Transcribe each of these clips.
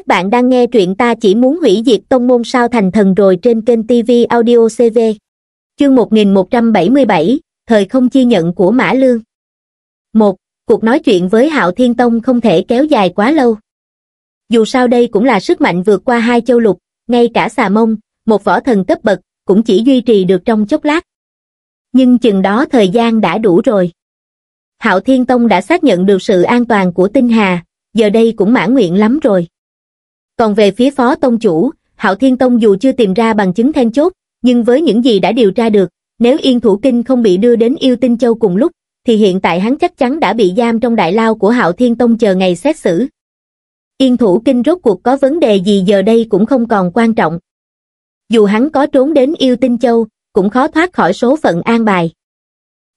Các bạn đang nghe truyện ta chỉ muốn hủy diệt tông môn sao thành thần rồi trên kênh TV Audio CV. Chương 1177, thời không chi nhận của Mã Lương. 1. Cuộc nói chuyện với Hạo Thiên Tông không thể kéo dài quá lâu. Dù sao đây cũng là sức mạnh vượt qua hai châu lục, ngay cả xà mông, một võ thần cấp bậc, cũng chỉ duy trì được trong chốc lát. Nhưng chừng đó thời gian đã đủ rồi. Hạo Thiên Tông đã xác nhận được sự an toàn của Tinh Hà, giờ đây cũng mãn nguyện lắm rồi. Còn về phía phó tông chủ, Hạo Thiên Tông dù chưa tìm ra bằng chứng then chốt, nhưng với những gì đã điều tra được, nếu Yên Thủ Kinh không bị đưa đến Yêu Tinh Châu cùng lúc, thì hiện tại hắn chắc chắn đã bị giam trong đại lao của Hạo Thiên Tông chờ ngày xét xử. Yên Thủ Kinh rốt cuộc có vấn đề gì giờ đây cũng không còn quan trọng. Dù hắn có trốn đến Yêu Tinh Châu, cũng khó thoát khỏi số phận an bài.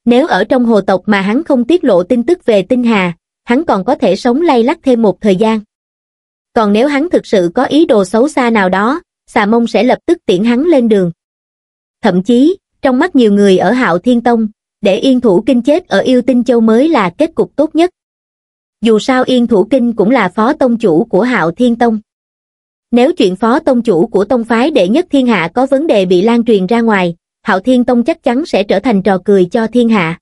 Nếu ở trong hồ tộc mà hắn không tiết lộ tin tức về tinh hà, hắn còn có thể sống lay lắc thêm một thời gian còn nếu hắn thực sự có ý đồ xấu xa nào đó, xà mông sẽ lập tức tiễn hắn lên đường. Thậm chí, trong mắt nhiều người ở hạo thiên tông, để yên thủ kinh chết ở yêu tinh châu mới là kết cục tốt nhất. Dù sao yên thủ kinh cũng là phó tông chủ của hạo thiên tông. Nếu chuyện phó tông chủ của tông phái đệ nhất thiên hạ có vấn đề bị lan truyền ra ngoài, hạo thiên tông chắc chắn sẽ trở thành trò cười cho thiên hạ.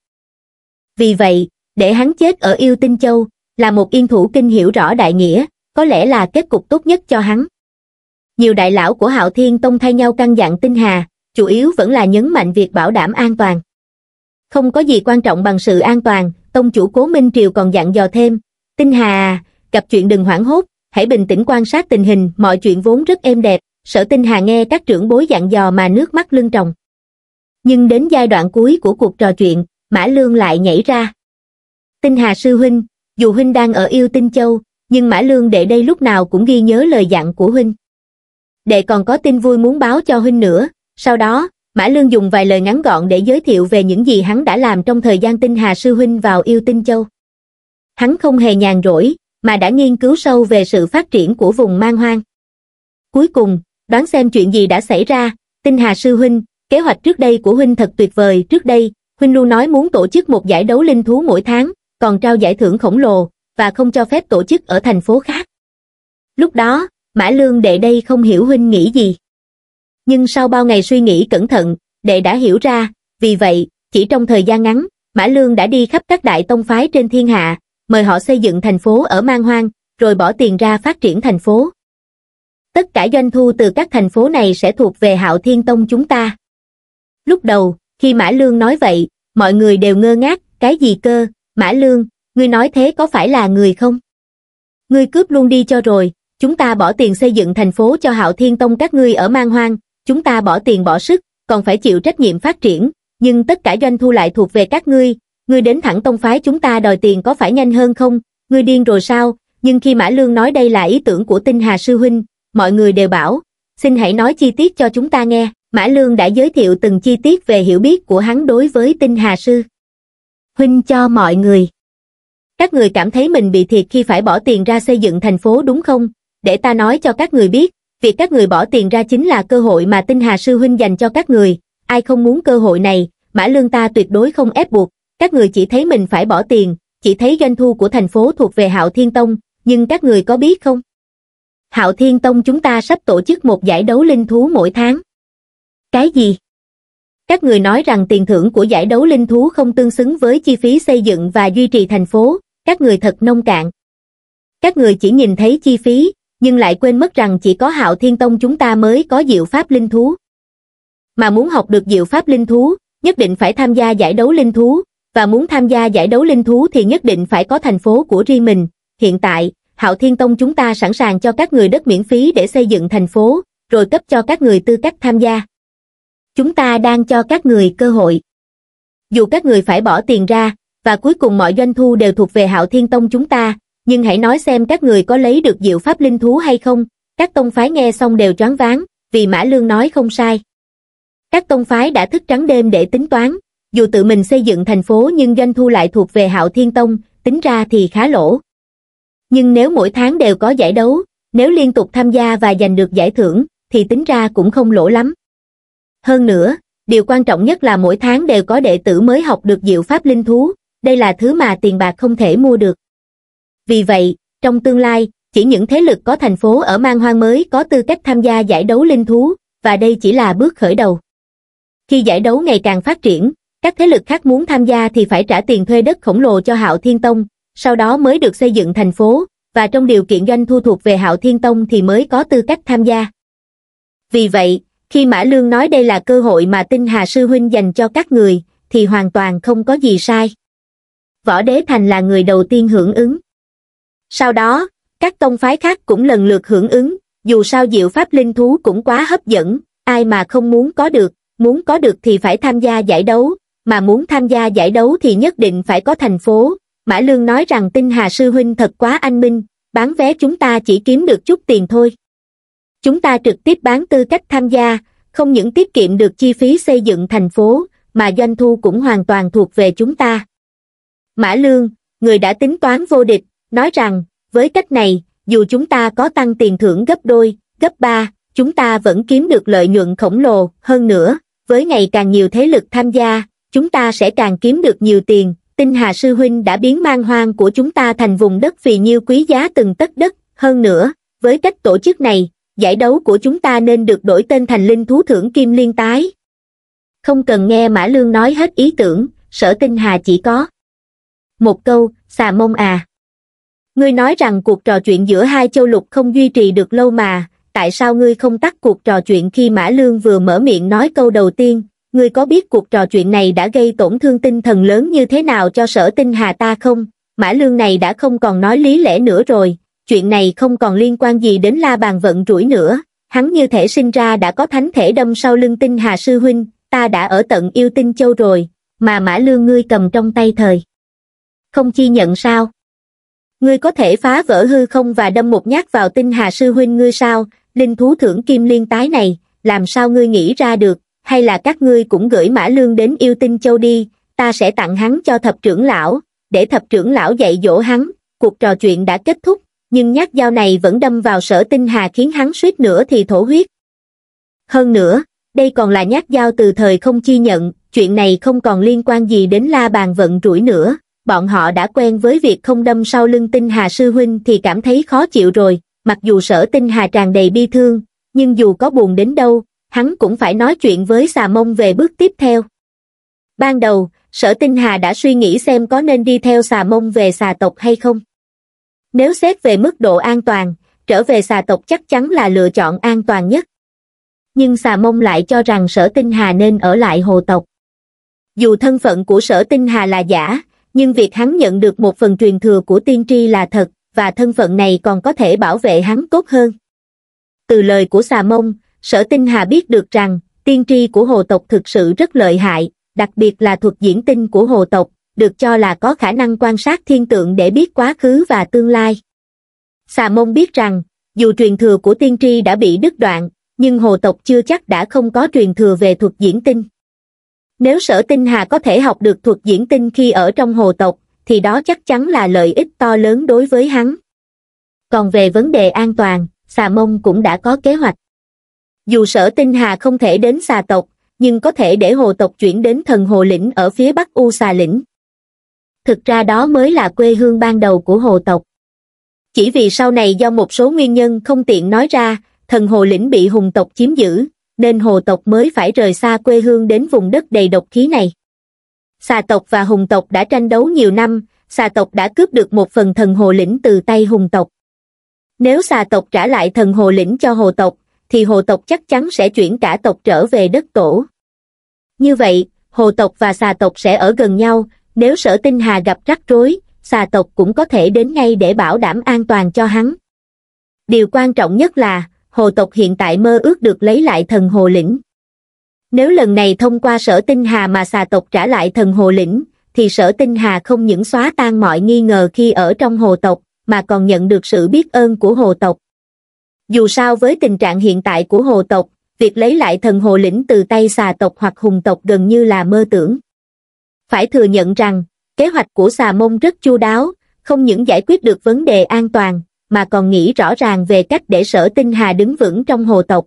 Vì vậy, để hắn chết ở yêu tinh châu, là một yên thủ kinh hiểu rõ đại nghĩa, có lẽ là kết cục tốt nhất cho hắn nhiều đại lão của hạo thiên tông thay nhau căn dặn tinh hà chủ yếu vẫn là nhấn mạnh việc bảo đảm an toàn không có gì quan trọng bằng sự an toàn tông chủ cố minh triều còn dặn dò thêm tinh hà à, gặp chuyện đừng hoảng hốt hãy bình tĩnh quan sát tình hình mọi chuyện vốn rất êm đẹp sở tinh hà nghe các trưởng bối dặn dò mà nước mắt lưng tròng nhưng đến giai đoạn cuối của cuộc trò chuyện mã lương lại nhảy ra tinh hà sư huynh dù huynh đang ở yêu tinh châu nhưng mã lương đệ đây lúc nào cũng ghi nhớ lời dặn của huynh đệ còn có tin vui muốn báo cho huynh nữa sau đó mã lương dùng vài lời ngắn gọn để giới thiệu về những gì hắn đã làm trong thời gian tinh hà sư huynh vào yêu tinh châu hắn không hề nhàn rỗi mà đã nghiên cứu sâu về sự phát triển của vùng mang hoang cuối cùng đoán xem chuyện gì đã xảy ra tinh hà sư huynh kế hoạch trước đây của huynh thật tuyệt vời trước đây huynh luôn nói muốn tổ chức một giải đấu linh thú mỗi tháng còn trao giải thưởng khổng lồ và không cho phép tổ chức ở thành phố khác. Lúc đó, Mã Lương đệ đây không hiểu huynh nghĩ gì. Nhưng sau bao ngày suy nghĩ cẩn thận, đệ đã hiểu ra, vì vậy, chỉ trong thời gian ngắn, Mã Lương đã đi khắp các đại tông phái trên thiên hạ, mời họ xây dựng thành phố ở Mang Hoang, rồi bỏ tiền ra phát triển thành phố. Tất cả doanh thu từ các thành phố này sẽ thuộc về hạo thiên tông chúng ta. Lúc đầu, khi Mã Lương nói vậy, mọi người đều ngơ ngác, cái gì cơ, Mã Lương, ngươi nói thế có phải là người không? Ngươi cướp luôn đi cho rồi, chúng ta bỏ tiền xây dựng thành phố cho hạo thiên tông các ngươi ở mang hoang, chúng ta bỏ tiền bỏ sức, còn phải chịu trách nhiệm phát triển, nhưng tất cả doanh thu lại thuộc về các ngươi, ngươi đến thẳng tông phái chúng ta đòi tiền có phải nhanh hơn không, ngươi điên rồi sao, nhưng khi Mã Lương nói đây là ý tưởng của tinh hà sư huynh, mọi người đều bảo, xin hãy nói chi tiết cho chúng ta nghe, Mã Lương đã giới thiệu từng chi tiết về hiểu biết của hắn đối với tinh hà sư. Huynh cho mọi người các người cảm thấy mình bị thiệt khi phải bỏ tiền ra xây dựng thành phố đúng không? Để ta nói cho các người biết, việc các người bỏ tiền ra chính là cơ hội mà tinh hà sư huynh dành cho các người, ai không muốn cơ hội này, mã lương ta tuyệt đối không ép buộc, các người chỉ thấy mình phải bỏ tiền, chỉ thấy doanh thu của thành phố thuộc về Hạo Thiên Tông, nhưng các người có biết không? Hạo Thiên Tông chúng ta sắp tổ chức một giải đấu linh thú mỗi tháng. Cái gì? Các người nói rằng tiền thưởng của giải đấu linh thú không tương xứng với chi phí xây dựng và duy trì thành phố, các người thật nông cạn các người chỉ nhìn thấy chi phí nhưng lại quên mất rằng chỉ có hạo thiên tông chúng ta mới có diệu pháp linh thú mà muốn học được diệu pháp linh thú nhất định phải tham gia giải đấu linh thú và muốn tham gia giải đấu linh thú thì nhất định phải có thành phố của riêng mình hiện tại hạo thiên tông chúng ta sẵn sàng cho các người đất miễn phí để xây dựng thành phố rồi cấp cho các người tư cách tham gia chúng ta đang cho các người cơ hội dù các người phải bỏ tiền ra và cuối cùng mọi doanh thu đều thuộc về hạo thiên tông chúng ta, nhưng hãy nói xem các người có lấy được diệu pháp linh thú hay không, các tông phái nghe xong đều choáng ván vì Mã Lương nói không sai. Các tông phái đã thức trắng đêm để tính toán, dù tự mình xây dựng thành phố nhưng doanh thu lại thuộc về hạo thiên tông, tính ra thì khá lỗ. Nhưng nếu mỗi tháng đều có giải đấu, nếu liên tục tham gia và giành được giải thưởng, thì tính ra cũng không lỗ lắm. Hơn nữa, điều quan trọng nhất là mỗi tháng đều có đệ tử mới học được diệu pháp linh thú, đây là thứ mà tiền bạc không thể mua được. Vì vậy, trong tương lai, chỉ những thế lực có thành phố ở mang hoang mới có tư cách tham gia giải đấu linh thú, và đây chỉ là bước khởi đầu. Khi giải đấu ngày càng phát triển, các thế lực khác muốn tham gia thì phải trả tiền thuê đất khổng lồ cho Hạo Thiên Tông, sau đó mới được xây dựng thành phố, và trong điều kiện doanh thu thuộc về Hạo Thiên Tông thì mới có tư cách tham gia. Vì vậy, khi Mã Lương nói đây là cơ hội mà tinh Hà Sư Huynh dành cho các người, thì hoàn toàn không có gì sai. Võ Đế Thành là người đầu tiên hưởng ứng. Sau đó, các tông phái khác cũng lần lượt hưởng ứng, dù sao diệu pháp linh thú cũng quá hấp dẫn, ai mà không muốn có được, muốn có được thì phải tham gia giải đấu, mà muốn tham gia giải đấu thì nhất định phải có thành phố. Mã Lương nói rằng tinh hà sư huynh thật quá anh minh, bán vé chúng ta chỉ kiếm được chút tiền thôi. Chúng ta trực tiếp bán tư cách tham gia, không những tiết kiệm được chi phí xây dựng thành phố, mà doanh thu cũng hoàn toàn thuộc về chúng ta. Mã Lương, người đã tính toán vô địch, nói rằng, với cách này, dù chúng ta có tăng tiền thưởng gấp đôi, gấp ba, chúng ta vẫn kiếm được lợi nhuận khổng lồ, hơn nữa, với ngày càng nhiều thế lực tham gia, chúng ta sẽ càng kiếm được nhiều tiền, tinh hà sư huynh đã biến mang hoang của chúng ta thành vùng đất vì nhiêu quý giá từng tất đất, hơn nữa, với cách tổ chức này, giải đấu của chúng ta nên được đổi tên thành linh thú thưởng kim liên tái. Không cần nghe Mã Lương nói hết ý tưởng, sở tinh hà chỉ có một câu xà mông à ngươi nói rằng cuộc trò chuyện giữa hai châu lục không duy trì được lâu mà tại sao ngươi không tắt cuộc trò chuyện khi mã lương vừa mở miệng nói câu đầu tiên ngươi có biết cuộc trò chuyện này đã gây tổn thương tinh thần lớn như thế nào cho sở tinh hà ta không mã lương này đã không còn nói lý lẽ nữa rồi chuyện này không còn liên quan gì đến la bàn vận rủi nữa hắn như thể sinh ra đã có thánh thể đâm sau lưng tinh hà sư huynh ta đã ở tận yêu tinh châu rồi mà mã lương ngươi cầm trong tay thời không chi nhận sao? Ngươi có thể phá vỡ hư không và đâm một nhát vào tinh hà sư huynh ngươi sao? Linh thú thưởng kim liên tái này, làm sao ngươi nghĩ ra được? Hay là các ngươi cũng gửi mã lương đến yêu tinh châu đi, ta sẽ tặng hắn cho thập trưởng lão, để thập trưởng lão dạy dỗ hắn. Cuộc trò chuyện đã kết thúc, nhưng nhát dao này vẫn đâm vào sở tinh hà khiến hắn suýt nữa thì thổ huyết. Hơn nữa, đây còn là nhát dao từ thời không chi nhận, chuyện này không còn liên quan gì đến la bàn vận rủi nữa, bọn họ đã quen với việc không đâm sau lưng tinh hà sư huynh thì cảm thấy khó chịu rồi, mặc dù sở tinh hà tràn đầy bi thương, nhưng dù có buồn đến đâu, hắn cũng phải nói chuyện với xà mông về bước tiếp theo. Ban đầu, sở tinh hà đã suy nghĩ xem có nên đi theo xà mông về xà tộc hay không. Nếu xét về mức độ an toàn, trở về xà tộc chắc chắn là lựa chọn an toàn nhất. Nhưng xà mông lại cho rằng sở tinh hà nên ở lại hồ tộc. Dù thân phận của sở tinh hà là giả, nhưng việc hắn nhận được một phần truyền thừa của tiên tri là thật, và thân phận này còn có thể bảo vệ hắn tốt hơn. Từ lời của xà mông, sở tinh hà biết được rằng, tiên tri của hồ tộc thực sự rất lợi hại, đặc biệt là thuật diễn tinh của hồ tộc, được cho là có khả năng quan sát thiên tượng để biết quá khứ và tương lai. Xà mông biết rằng, dù truyền thừa của tiên tri đã bị đứt đoạn, nhưng hồ tộc chưa chắc đã không có truyền thừa về thuật diễn tinh. Nếu sở tinh hà có thể học được thuật diễn tinh khi ở trong hồ tộc, thì đó chắc chắn là lợi ích to lớn đối với hắn. Còn về vấn đề an toàn, xà mông cũng đã có kế hoạch. Dù sở tinh hà không thể đến xà tộc, nhưng có thể để hồ tộc chuyển đến thần hồ lĩnh ở phía bắc U xà lĩnh. Thực ra đó mới là quê hương ban đầu của hồ tộc. Chỉ vì sau này do một số nguyên nhân không tiện nói ra, thần hồ lĩnh bị hùng tộc chiếm giữ, nên hồ tộc mới phải rời xa quê hương đến vùng đất đầy độc khí này xà tộc và hùng tộc đã tranh đấu nhiều năm xà tộc đã cướp được một phần thần hồ lĩnh từ tay hùng tộc nếu xà tộc trả lại thần hồ lĩnh cho hồ tộc thì hồ tộc chắc chắn sẽ chuyển cả tộc trở về đất tổ như vậy hồ tộc và xà tộc sẽ ở gần nhau nếu sở tinh hà gặp rắc rối xà tộc cũng có thể đến ngay để bảo đảm an toàn cho hắn điều quan trọng nhất là hồ tộc hiện tại mơ ước được lấy lại thần hồ lĩnh. Nếu lần này thông qua sở tinh hà mà xà tộc trả lại thần hồ lĩnh, thì sở tinh hà không những xóa tan mọi nghi ngờ khi ở trong hồ tộc, mà còn nhận được sự biết ơn của hồ tộc. Dù sao với tình trạng hiện tại của hồ tộc, việc lấy lại thần hồ lĩnh từ tay xà tộc hoặc hùng tộc gần như là mơ tưởng. Phải thừa nhận rằng, kế hoạch của xà mông rất chu đáo, không những giải quyết được vấn đề an toàn, mà còn nghĩ rõ ràng về cách để sở tinh hà đứng vững trong hồ tộc.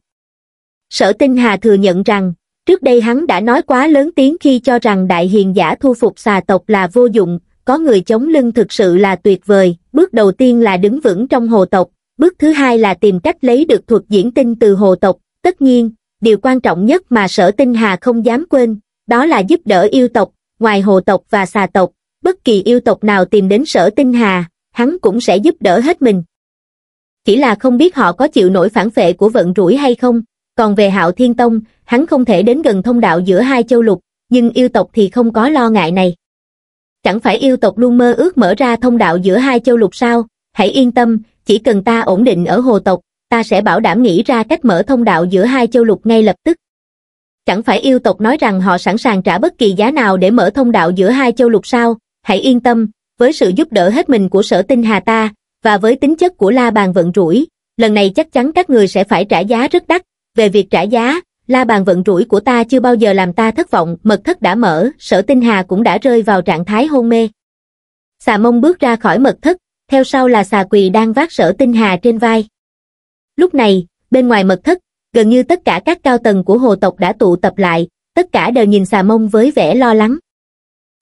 Sở tinh hà thừa nhận rằng, trước đây hắn đã nói quá lớn tiếng khi cho rằng đại hiền giả thu phục xà tộc là vô dụng, có người chống lưng thực sự là tuyệt vời, bước đầu tiên là đứng vững trong hồ tộc, bước thứ hai là tìm cách lấy được thuật diễn tinh từ hồ tộc, tất nhiên, điều quan trọng nhất mà sở tinh hà không dám quên, đó là giúp đỡ yêu tộc, ngoài hồ tộc và xà tộc, bất kỳ yêu tộc nào tìm đến sở tinh hà, hắn cũng sẽ giúp đỡ hết mình chỉ là không biết họ có chịu nổi phản vệ của vận rủi hay không. Còn về hạo thiên tông, hắn không thể đến gần thông đạo giữa hai châu lục, nhưng yêu tộc thì không có lo ngại này. Chẳng phải yêu tộc luôn mơ ước mở ra thông đạo giữa hai châu lục sao, hãy yên tâm, chỉ cần ta ổn định ở hồ tộc, ta sẽ bảo đảm nghĩ ra cách mở thông đạo giữa hai châu lục ngay lập tức. Chẳng phải yêu tộc nói rằng họ sẵn sàng trả bất kỳ giá nào để mở thông đạo giữa hai châu lục sao, hãy yên tâm, với sự giúp đỡ hết mình của sở tinh hà ta, và với tính chất của la bàn vận rủi, lần này chắc chắn các người sẽ phải trả giá rất đắt. Về việc trả giá, la bàn vận rủi của ta chưa bao giờ làm ta thất vọng, mật thất đã mở, sở tinh hà cũng đã rơi vào trạng thái hôn mê. Xà mông bước ra khỏi mật thất, theo sau là xà quỳ đang vác sở tinh hà trên vai. Lúc này, bên ngoài mật thất, gần như tất cả các cao tầng của hồ tộc đã tụ tập lại, tất cả đều nhìn xà mông với vẻ lo lắng.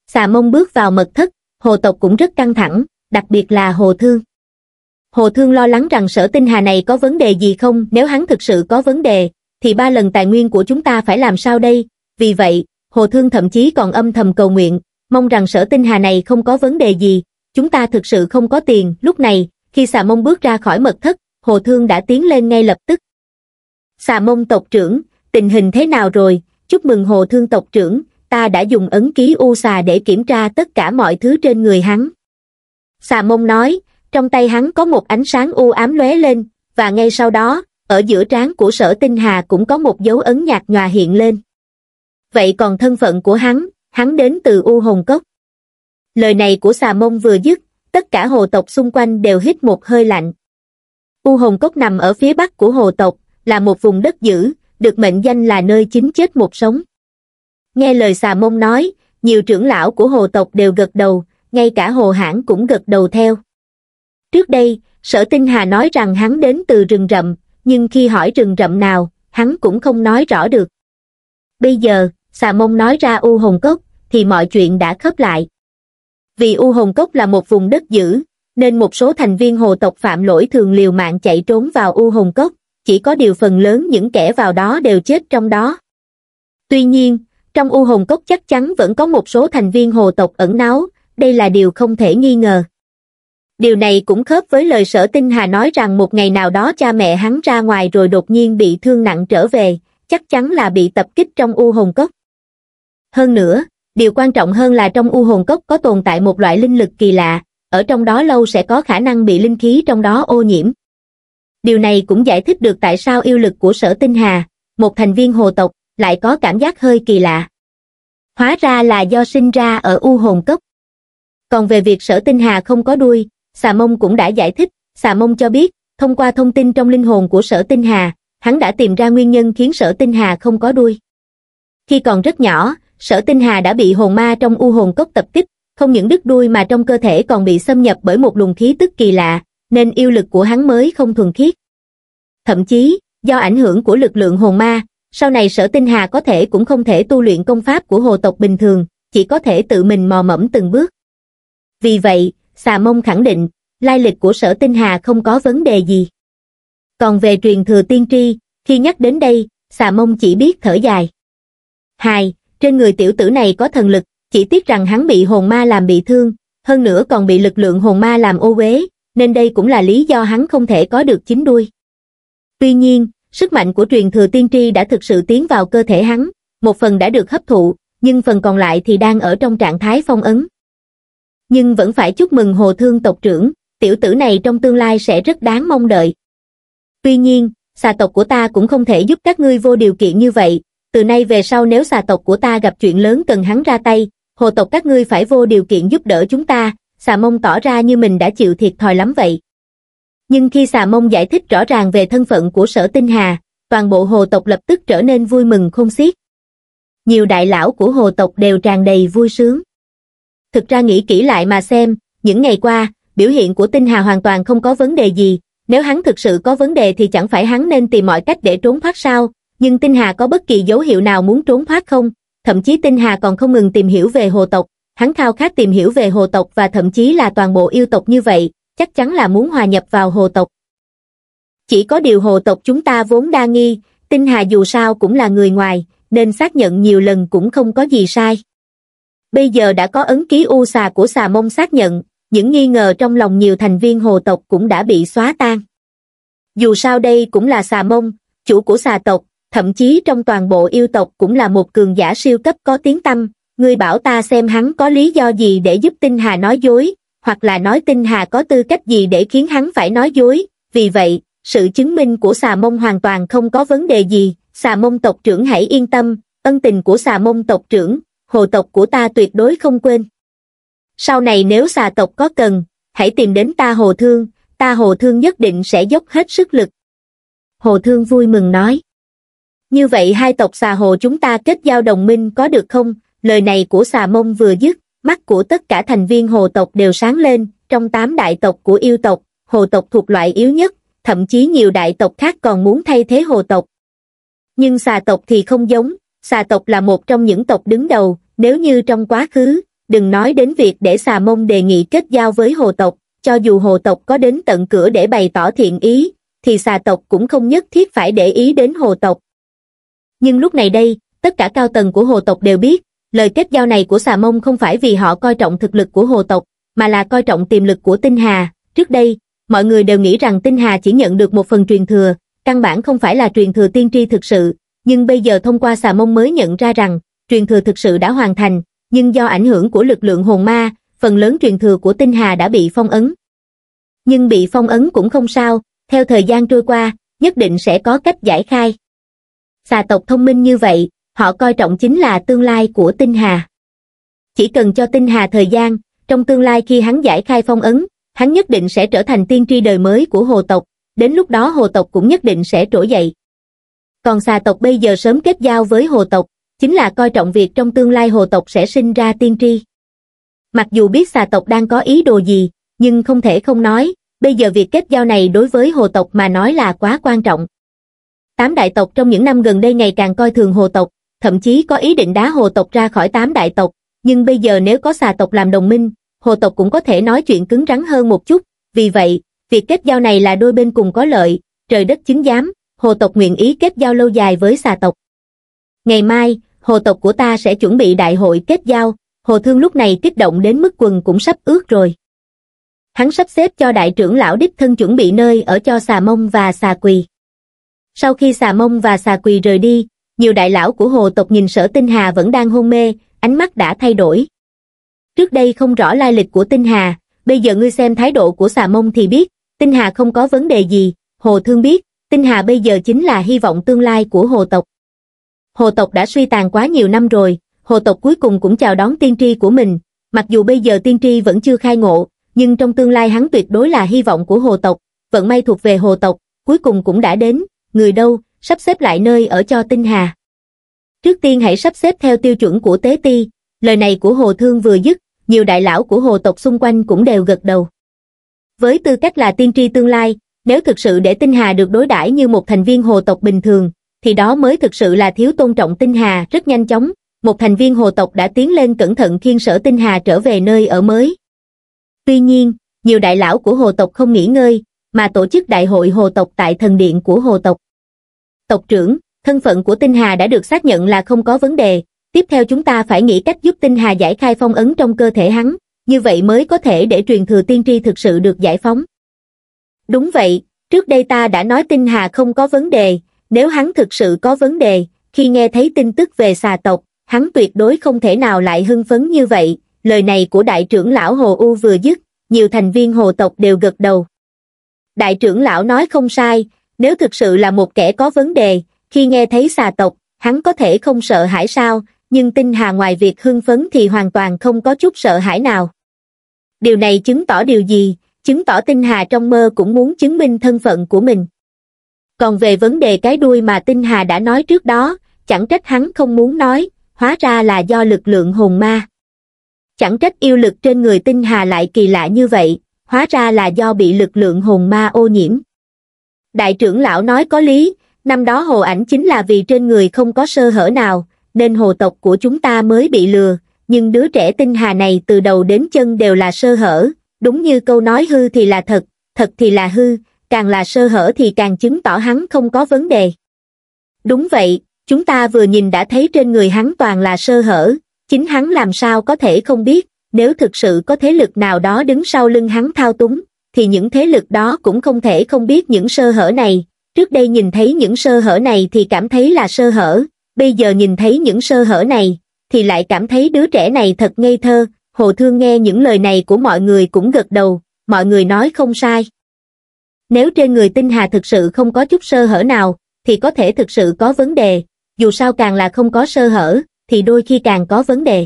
Xà mông bước vào mật thất, hồ tộc cũng rất căng thẳng, đặc biệt là hồ thương. Hồ Thương lo lắng rằng sở tinh hà này có vấn đề gì không, nếu hắn thực sự có vấn đề, thì ba lần tài nguyên của chúng ta phải làm sao đây? Vì vậy, Hồ Thương thậm chí còn âm thầm cầu nguyện, mong rằng sở tinh hà này không có vấn đề gì, chúng ta thực sự không có tiền. Lúc này, khi xà mông bước ra khỏi mật thất, Hồ Thương đã tiến lên ngay lập tức. Xà mông tộc trưởng, tình hình thế nào rồi? Chúc mừng Hồ Thương tộc trưởng, ta đã dùng ấn ký u xà để kiểm tra tất cả mọi thứ trên người hắn. Xà mông nói, trong tay hắn có một ánh sáng u ám lóe lên, và ngay sau đó, ở giữa trán của sở tinh hà cũng có một dấu ấn nhạt nhòa hiện lên. Vậy còn thân phận của hắn, hắn đến từ U Hồn Cốc. Lời này của xà mông vừa dứt, tất cả hồ tộc xung quanh đều hít một hơi lạnh. U Hồn Cốc nằm ở phía bắc của hồ tộc, là một vùng đất dữ, được mệnh danh là nơi chính chết một sống. Nghe lời xà mông nói, nhiều trưởng lão của hồ tộc đều gật đầu, ngay cả hồ hãng cũng gật đầu theo trước đây sở tinh hà nói rằng hắn đến từ rừng rậm nhưng khi hỏi rừng rậm nào hắn cũng không nói rõ được bây giờ xà mông nói ra u hồn cốc thì mọi chuyện đã khớp lại vì u hồn cốc là một vùng đất dữ nên một số thành viên hồ tộc phạm lỗi thường liều mạng chạy trốn vào u hồn cốc chỉ có điều phần lớn những kẻ vào đó đều chết trong đó tuy nhiên trong u hồn cốc chắc chắn vẫn có một số thành viên hồ tộc ẩn náu đây là điều không thể nghi ngờ điều này cũng khớp với lời sở tinh hà nói rằng một ngày nào đó cha mẹ hắn ra ngoài rồi đột nhiên bị thương nặng trở về chắc chắn là bị tập kích trong u hồn cốc hơn nữa điều quan trọng hơn là trong u hồn cốc có tồn tại một loại linh lực kỳ lạ ở trong đó lâu sẽ có khả năng bị linh khí trong đó ô nhiễm điều này cũng giải thích được tại sao yêu lực của sở tinh hà một thành viên hồ tộc lại có cảm giác hơi kỳ lạ hóa ra là do sinh ra ở u hồn cốc còn về việc sở tinh hà không có đuôi Xà Mông cũng đã giải thích, Xà Mông cho biết, thông qua thông tin trong linh hồn của Sở Tinh Hà, hắn đã tìm ra nguyên nhân khiến Sở Tinh Hà không có đuôi. Khi còn rất nhỏ, Sở Tinh Hà đã bị hồn ma trong u hồn cốc tập kích, không những đứt đuôi mà trong cơ thể còn bị xâm nhập bởi một luồng khí tức kỳ lạ, nên yêu lực của hắn mới không thuần khiết. Thậm chí, do ảnh hưởng của lực lượng hồn ma, sau này Sở Tinh Hà có thể cũng không thể tu luyện công pháp của hồ tộc bình thường, chỉ có thể tự mình mò mẫm từng bước. Vì vậy, xà mông khẳng định, lai lịch của sở tinh hà không có vấn đề gì. Còn về truyền thừa tiên tri, khi nhắc đến đây, xà mông chỉ biết thở dài. Hai, trên người tiểu tử này có thần lực, chỉ tiếc rằng hắn bị hồn ma làm bị thương, hơn nữa còn bị lực lượng hồn ma làm ô uế, nên đây cũng là lý do hắn không thể có được chính đuôi. Tuy nhiên, sức mạnh của truyền thừa tiên tri đã thực sự tiến vào cơ thể hắn, một phần đã được hấp thụ, nhưng phần còn lại thì đang ở trong trạng thái phong ấn nhưng vẫn phải chúc mừng hồ thương tộc trưởng tiểu tử này trong tương lai sẽ rất đáng mong đợi tuy nhiên xà tộc của ta cũng không thể giúp các ngươi vô điều kiện như vậy từ nay về sau nếu xà tộc của ta gặp chuyện lớn cần hắn ra tay hồ tộc các ngươi phải vô điều kiện giúp đỡ chúng ta xà mông tỏ ra như mình đã chịu thiệt thòi lắm vậy nhưng khi xà mông giải thích rõ ràng về thân phận của sở tinh hà toàn bộ hồ tộc lập tức trở nên vui mừng không xiết nhiều đại lão của hồ tộc đều tràn đầy vui sướng thực ra nghĩ kỹ lại mà xem những ngày qua biểu hiện của tinh hà hoàn toàn không có vấn đề gì nếu hắn thực sự có vấn đề thì chẳng phải hắn nên tìm mọi cách để trốn thoát sao nhưng tinh hà có bất kỳ dấu hiệu nào muốn trốn thoát không thậm chí tinh hà còn không ngừng tìm hiểu về hồ tộc hắn khao khát tìm hiểu về hồ tộc và thậm chí là toàn bộ yêu tộc như vậy chắc chắn là muốn hòa nhập vào hồ tộc chỉ có điều hồ tộc chúng ta vốn đa nghi tinh hà dù sao cũng là người ngoài nên xác nhận nhiều lần cũng không có gì sai bây giờ đã có ấn ký u xà của xà mông xác nhận, những nghi ngờ trong lòng nhiều thành viên hồ tộc cũng đã bị xóa tan. Dù sao đây cũng là xà mông, chủ của xà tộc, thậm chí trong toàn bộ yêu tộc cũng là một cường giả siêu cấp có tiếng tăm, ngươi bảo ta xem hắn có lý do gì để giúp Tinh Hà nói dối, hoặc là nói Tinh Hà có tư cách gì để khiến hắn phải nói dối, vì vậy, sự chứng minh của xà mông hoàn toàn không có vấn đề gì, xà mông tộc trưởng hãy yên tâm, ân tình của xà mông tộc trưởng, hồ tộc của ta tuyệt đối không quên. Sau này nếu xà tộc có cần, hãy tìm đến ta hồ thương, ta hồ thương nhất định sẽ dốc hết sức lực. Hồ thương vui mừng nói. Như vậy hai tộc xà hồ chúng ta kết giao đồng minh có được không? Lời này của xà mông vừa dứt, mắt của tất cả thành viên hồ tộc đều sáng lên, trong tám đại tộc của yêu tộc, hồ tộc thuộc loại yếu nhất, thậm chí nhiều đại tộc khác còn muốn thay thế hồ tộc. Nhưng xà tộc thì không giống, xà tộc là một trong những tộc đứng đầu, nếu như trong quá khứ, đừng nói đến việc để xà mông đề nghị kết giao với hồ tộc, cho dù hồ tộc có đến tận cửa để bày tỏ thiện ý, thì xà tộc cũng không nhất thiết phải để ý đến hồ tộc. Nhưng lúc này đây, tất cả cao tầng của hồ tộc đều biết, lời kết giao này của xà mông không phải vì họ coi trọng thực lực của hồ tộc, mà là coi trọng tiềm lực của tinh hà. Trước đây, mọi người đều nghĩ rằng tinh hà chỉ nhận được một phần truyền thừa, căn bản không phải là truyền thừa tiên tri thực sự, nhưng bây giờ thông qua xà mông mới nhận ra rằng, truyền thừa thực sự đã hoàn thành, nhưng do ảnh hưởng của lực lượng hồn ma, phần lớn truyền thừa của tinh hà đã bị phong ấn. Nhưng bị phong ấn cũng không sao, theo thời gian trôi qua, nhất định sẽ có cách giải khai. Xà tộc thông minh như vậy, họ coi trọng chính là tương lai của tinh hà. Chỉ cần cho tinh hà thời gian, trong tương lai khi hắn giải khai phong ấn, hắn nhất định sẽ trở thành tiên tri đời mới của hồ tộc, đến lúc đó hồ tộc cũng nhất định sẽ trỗi dậy. Còn xà tộc bây giờ sớm kết giao với hồ tộc, chính là coi trọng việc trong tương lai hồ tộc sẽ sinh ra tiên tri. Mặc dù biết xà tộc đang có ý đồ gì, nhưng không thể không nói, bây giờ việc kết giao này đối với hồ tộc mà nói là quá quan trọng. Tám đại tộc trong những năm gần đây ngày càng coi thường hồ tộc, thậm chí có ý định đá hồ tộc ra khỏi tám đại tộc, nhưng bây giờ nếu có xà tộc làm đồng minh, hồ tộc cũng có thể nói chuyện cứng rắn hơn một chút, vì vậy, việc kết giao này là đôi bên cùng có lợi, trời đất chứng giám, hồ tộc nguyện ý kết giao lâu dài với xà tộc. Ngày mai, hồ tộc của ta sẽ chuẩn bị đại hội kết giao, hồ thương lúc này kích động đến mức quần cũng sắp ướt rồi. Hắn sắp xếp cho đại trưởng lão đích thân chuẩn bị nơi ở cho xà mông và xà quỳ. Sau khi xà mông và xà quỳ rời đi, nhiều đại lão của hồ tộc nhìn sở tinh hà vẫn đang hôn mê, ánh mắt đã thay đổi. Trước đây không rõ lai lịch của tinh hà, bây giờ ngươi xem thái độ của xà mông thì biết, tinh hà không có vấn đề gì, hồ thương biết, tinh hà bây giờ chính là hy vọng tương lai của hồ tộc hồ tộc đã suy tàn quá nhiều năm rồi, hồ tộc cuối cùng cũng chào đón tiên tri của mình, mặc dù bây giờ tiên tri vẫn chưa khai ngộ, nhưng trong tương lai hắn tuyệt đối là hy vọng của hồ tộc, vận may thuộc về hồ tộc, cuối cùng cũng đã đến, người đâu, sắp xếp lại nơi ở cho tinh hà. Trước tiên hãy sắp xếp theo tiêu chuẩn của tế ti, lời này của hồ thương vừa dứt, nhiều đại lão của hồ tộc xung quanh cũng đều gật đầu. Với tư cách là tiên tri tương lai, nếu thực sự để tinh hà được đối đãi như một thành viên hồ tộc bình thường, thì đó mới thực sự là thiếu tôn trọng tinh hà rất nhanh chóng, một thành viên hồ tộc đã tiến lên cẩn thận khiên sở tinh hà trở về nơi ở mới. Tuy nhiên, nhiều đại lão của hồ tộc không nghỉ ngơi, mà tổ chức đại hội hồ tộc tại thần điện của hồ tộc. Tộc trưởng, thân phận của tinh hà đã được xác nhận là không có vấn đề, tiếp theo chúng ta phải nghĩ cách giúp tinh hà giải khai phong ấn trong cơ thể hắn, như vậy mới có thể để truyền thừa tiên tri thực sự được giải phóng. Đúng vậy, trước đây ta đã nói tinh hà không có vấn đề, nếu hắn thực sự có vấn đề, khi nghe thấy tin tức về xà tộc, hắn tuyệt đối không thể nào lại hưng phấn như vậy. Lời này của đại trưởng lão Hồ U vừa dứt, nhiều thành viên hồ tộc đều gật đầu. Đại trưởng lão nói không sai, nếu thực sự là một kẻ có vấn đề, khi nghe thấy xà tộc, hắn có thể không sợ hãi sao, nhưng tinh hà ngoài việc hưng phấn thì hoàn toàn không có chút sợ hãi nào. Điều này chứng tỏ điều gì? Chứng tỏ tinh hà trong mơ cũng muốn chứng minh thân phận của mình còn về vấn đề cái đuôi mà Tinh Hà đã nói trước đó, chẳng trách hắn không muốn nói, hóa ra là do lực lượng hồn ma. Chẳng trách yêu lực trên người Tinh Hà lại kỳ lạ như vậy, hóa ra là do bị lực lượng hồn ma ô nhiễm. Đại trưởng lão nói có lý, năm đó hồ ảnh chính là vì trên người không có sơ hở nào, nên hồ tộc của chúng ta mới bị lừa, nhưng đứa trẻ tinh hà này từ đầu đến chân đều là sơ hở, đúng như câu nói hư thì là thật, thật thì là hư, càng là sơ hở thì càng chứng tỏ hắn không có vấn đề. Đúng vậy, chúng ta vừa nhìn đã thấy trên người hắn toàn là sơ hở, chính hắn làm sao có thể không biết, nếu thực sự có thế lực nào đó đứng sau lưng hắn thao túng, thì những thế lực đó cũng không thể không biết những sơ hở này. Trước đây nhìn thấy những sơ hở này thì cảm thấy là sơ hở, bây giờ nhìn thấy những sơ hở này, thì lại cảm thấy đứa trẻ này thật ngây thơ. Hồ Thương nghe những lời này của mọi người cũng gật đầu, mọi người nói không sai nếu trên người tinh hà thực sự không có chút sơ hở nào thì có thể thực sự có vấn đề dù sao càng là không có sơ hở thì đôi khi càng có vấn đề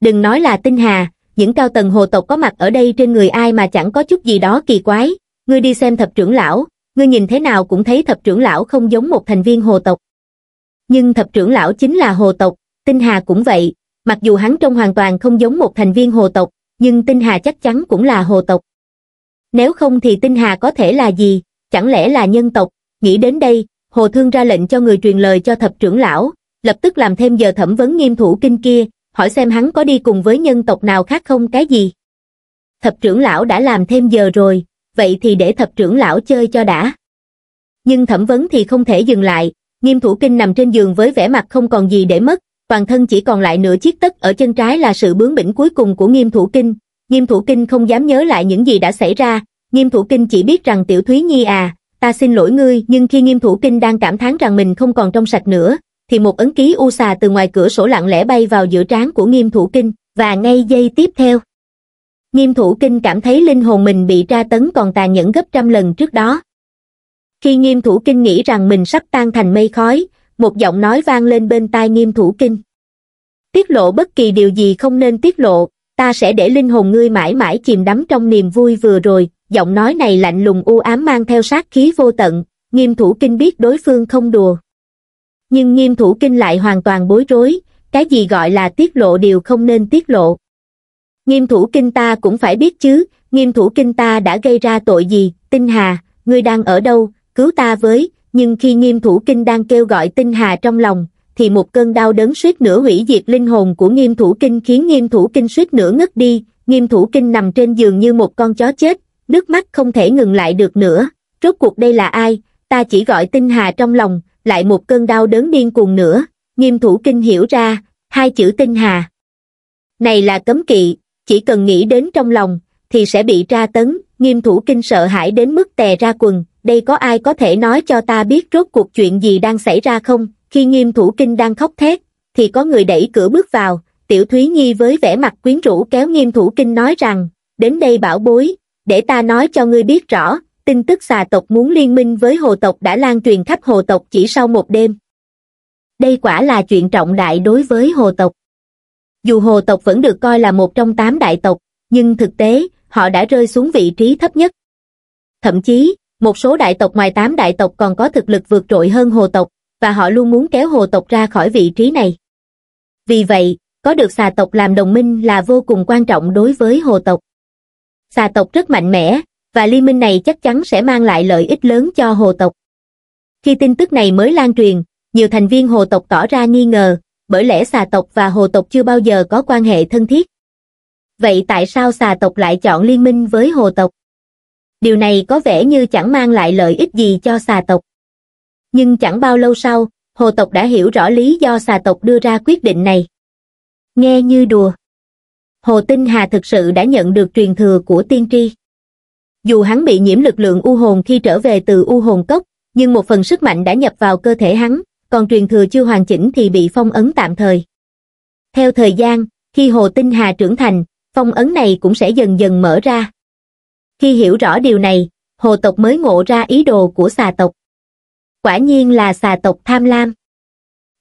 đừng nói là tinh hà những cao tầng hồ tộc có mặt ở đây trên người ai mà chẳng có chút gì đó kỳ quái ngươi đi xem thập trưởng lão ngươi nhìn thế nào cũng thấy thập trưởng lão không giống một thành viên hồ tộc nhưng thập trưởng lão chính là hồ tộc tinh hà cũng vậy mặc dù hắn trông hoàn toàn không giống một thành viên hồ tộc nhưng tinh hà chắc chắn cũng là hồ tộc nếu không thì tinh hà có thể là gì, chẳng lẽ là nhân tộc, nghĩ đến đây, Hồ Thương ra lệnh cho người truyền lời cho thập trưởng lão, lập tức làm thêm giờ thẩm vấn nghiêm thủ kinh kia, hỏi xem hắn có đi cùng với nhân tộc nào khác không cái gì. Thập trưởng lão đã làm thêm giờ rồi, vậy thì để thập trưởng lão chơi cho đã. Nhưng thẩm vấn thì không thể dừng lại, nghiêm thủ kinh nằm trên giường với vẻ mặt không còn gì để mất, toàn thân chỉ còn lại nửa chiếc tất ở chân trái là sự bướng bỉnh cuối cùng của nghiêm thủ kinh, Nghiêm Thủ Kinh không dám nhớ lại những gì đã xảy ra, Nghiêm Thủ Kinh chỉ biết rằng Tiểu Thúy Nhi à, ta xin lỗi ngươi nhưng khi Nghiêm Thủ Kinh đang cảm thán rằng mình không còn trong sạch nữa, thì một ấn ký u xà từ ngoài cửa sổ lặng lẽ bay vào giữa trán của Nghiêm Thủ Kinh, và ngay giây tiếp theo. Nghiêm Thủ Kinh cảm thấy linh hồn mình bị tra tấn còn tàn nhẫn gấp trăm lần trước đó. Khi Nghiêm Thủ Kinh nghĩ rằng mình sắp tan thành mây khói, một giọng nói vang lên bên tai Nghiêm Thủ Kinh. Tiết lộ bất kỳ điều gì không nên tiết lộ, ta sẽ để linh hồn ngươi mãi mãi chìm đắm trong niềm vui vừa rồi, giọng nói này lạnh lùng u ám mang theo sát khí vô tận, nghiêm thủ kinh biết đối phương không đùa. Nhưng nghiêm thủ kinh lại hoàn toàn bối rối, cái gì gọi là tiết lộ đều không nên tiết lộ. Nghiêm thủ kinh ta cũng phải biết chứ, nghiêm thủ kinh ta đã gây ra tội gì, tinh hà, ngươi đang ở đâu, cứu ta với, nhưng khi nghiêm thủ kinh đang kêu gọi tinh hà trong lòng, thì một cơn đau đớn suýt nữa hủy diệt linh hồn của nghiêm thủ kinh khiến nghiêm thủ kinh suýt nữa ngất đi, nghiêm thủ kinh nằm trên giường như một con chó chết, nước mắt không thể ngừng lại được nữa, rốt cuộc đây là ai, ta chỉ gọi tinh hà trong lòng, lại một cơn đau đớn điên cuồng nữa, nghiêm thủ kinh hiểu ra, hai chữ tinh hà. Này là cấm kỵ, chỉ cần nghĩ đến trong lòng, thì sẽ bị tra tấn, nghiêm thủ kinh sợ hãi đến mức tè ra quần, đây có ai có thể nói cho ta biết rốt cuộc chuyện gì đang xảy ra không, khi nghiêm thủ kinh đang khóc thét, thì có người đẩy cửa bước vào, tiểu thúy nhi với vẻ mặt quyến rũ kéo nghiêm thủ kinh nói rằng, đến đây bảo bối, để ta nói cho ngươi biết rõ, tin tức xà tộc muốn liên minh với hồ tộc đã lan truyền khắp hồ tộc chỉ sau một đêm. Đây quả là chuyện trọng đại đối với hồ tộc. Dù hồ tộc vẫn được coi là một trong tám đại tộc, nhưng thực tế, họ đã rơi xuống vị trí thấp nhất. Thậm chí, một số đại tộc ngoài tám đại tộc còn có thực lực vượt trội hơn hồ tộc, và họ luôn muốn kéo hồ tộc ra khỏi vị trí này. Vì vậy, có được xà tộc làm đồng minh là vô cùng quan trọng đối với hồ tộc. Xà tộc rất mạnh mẽ, và liên minh này chắc chắn sẽ mang lại lợi ích lớn cho hồ tộc. Khi tin tức này mới lan truyền, nhiều thành viên hồ tộc tỏ ra nghi ngờ, bởi lẽ xà tộc và hồ tộc chưa bao giờ có quan hệ thân thiết vậy tại sao xà tộc lại chọn liên minh với hồ tộc? Điều này có vẻ như chẳng mang lại lợi ích gì cho xà tộc. Nhưng chẳng bao lâu sau, hồ tộc đã hiểu rõ lý do xà tộc đưa ra quyết định này. Nghe như đùa. Hồ Tinh Hà thực sự đã nhận được truyền thừa của tiên tri. Dù hắn bị nhiễm lực lượng u hồn khi trở về từ u hồn cốc, nhưng một phần sức mạnh đã nhập vào cơ thể hắn, còn truyền thừa chưa hoàn chỉnh thì bị phong ấn tạm thời. Theo thời gian, khi Hồ Tinh Hà trưởng thành, phong ấn này cũng sẽ dần dần mở ra. Khi hiểu rõ điều này, hồ tộc mới ngộ ra ý đồ của xà tộc. Quả nhiên là xà tộc tham lam.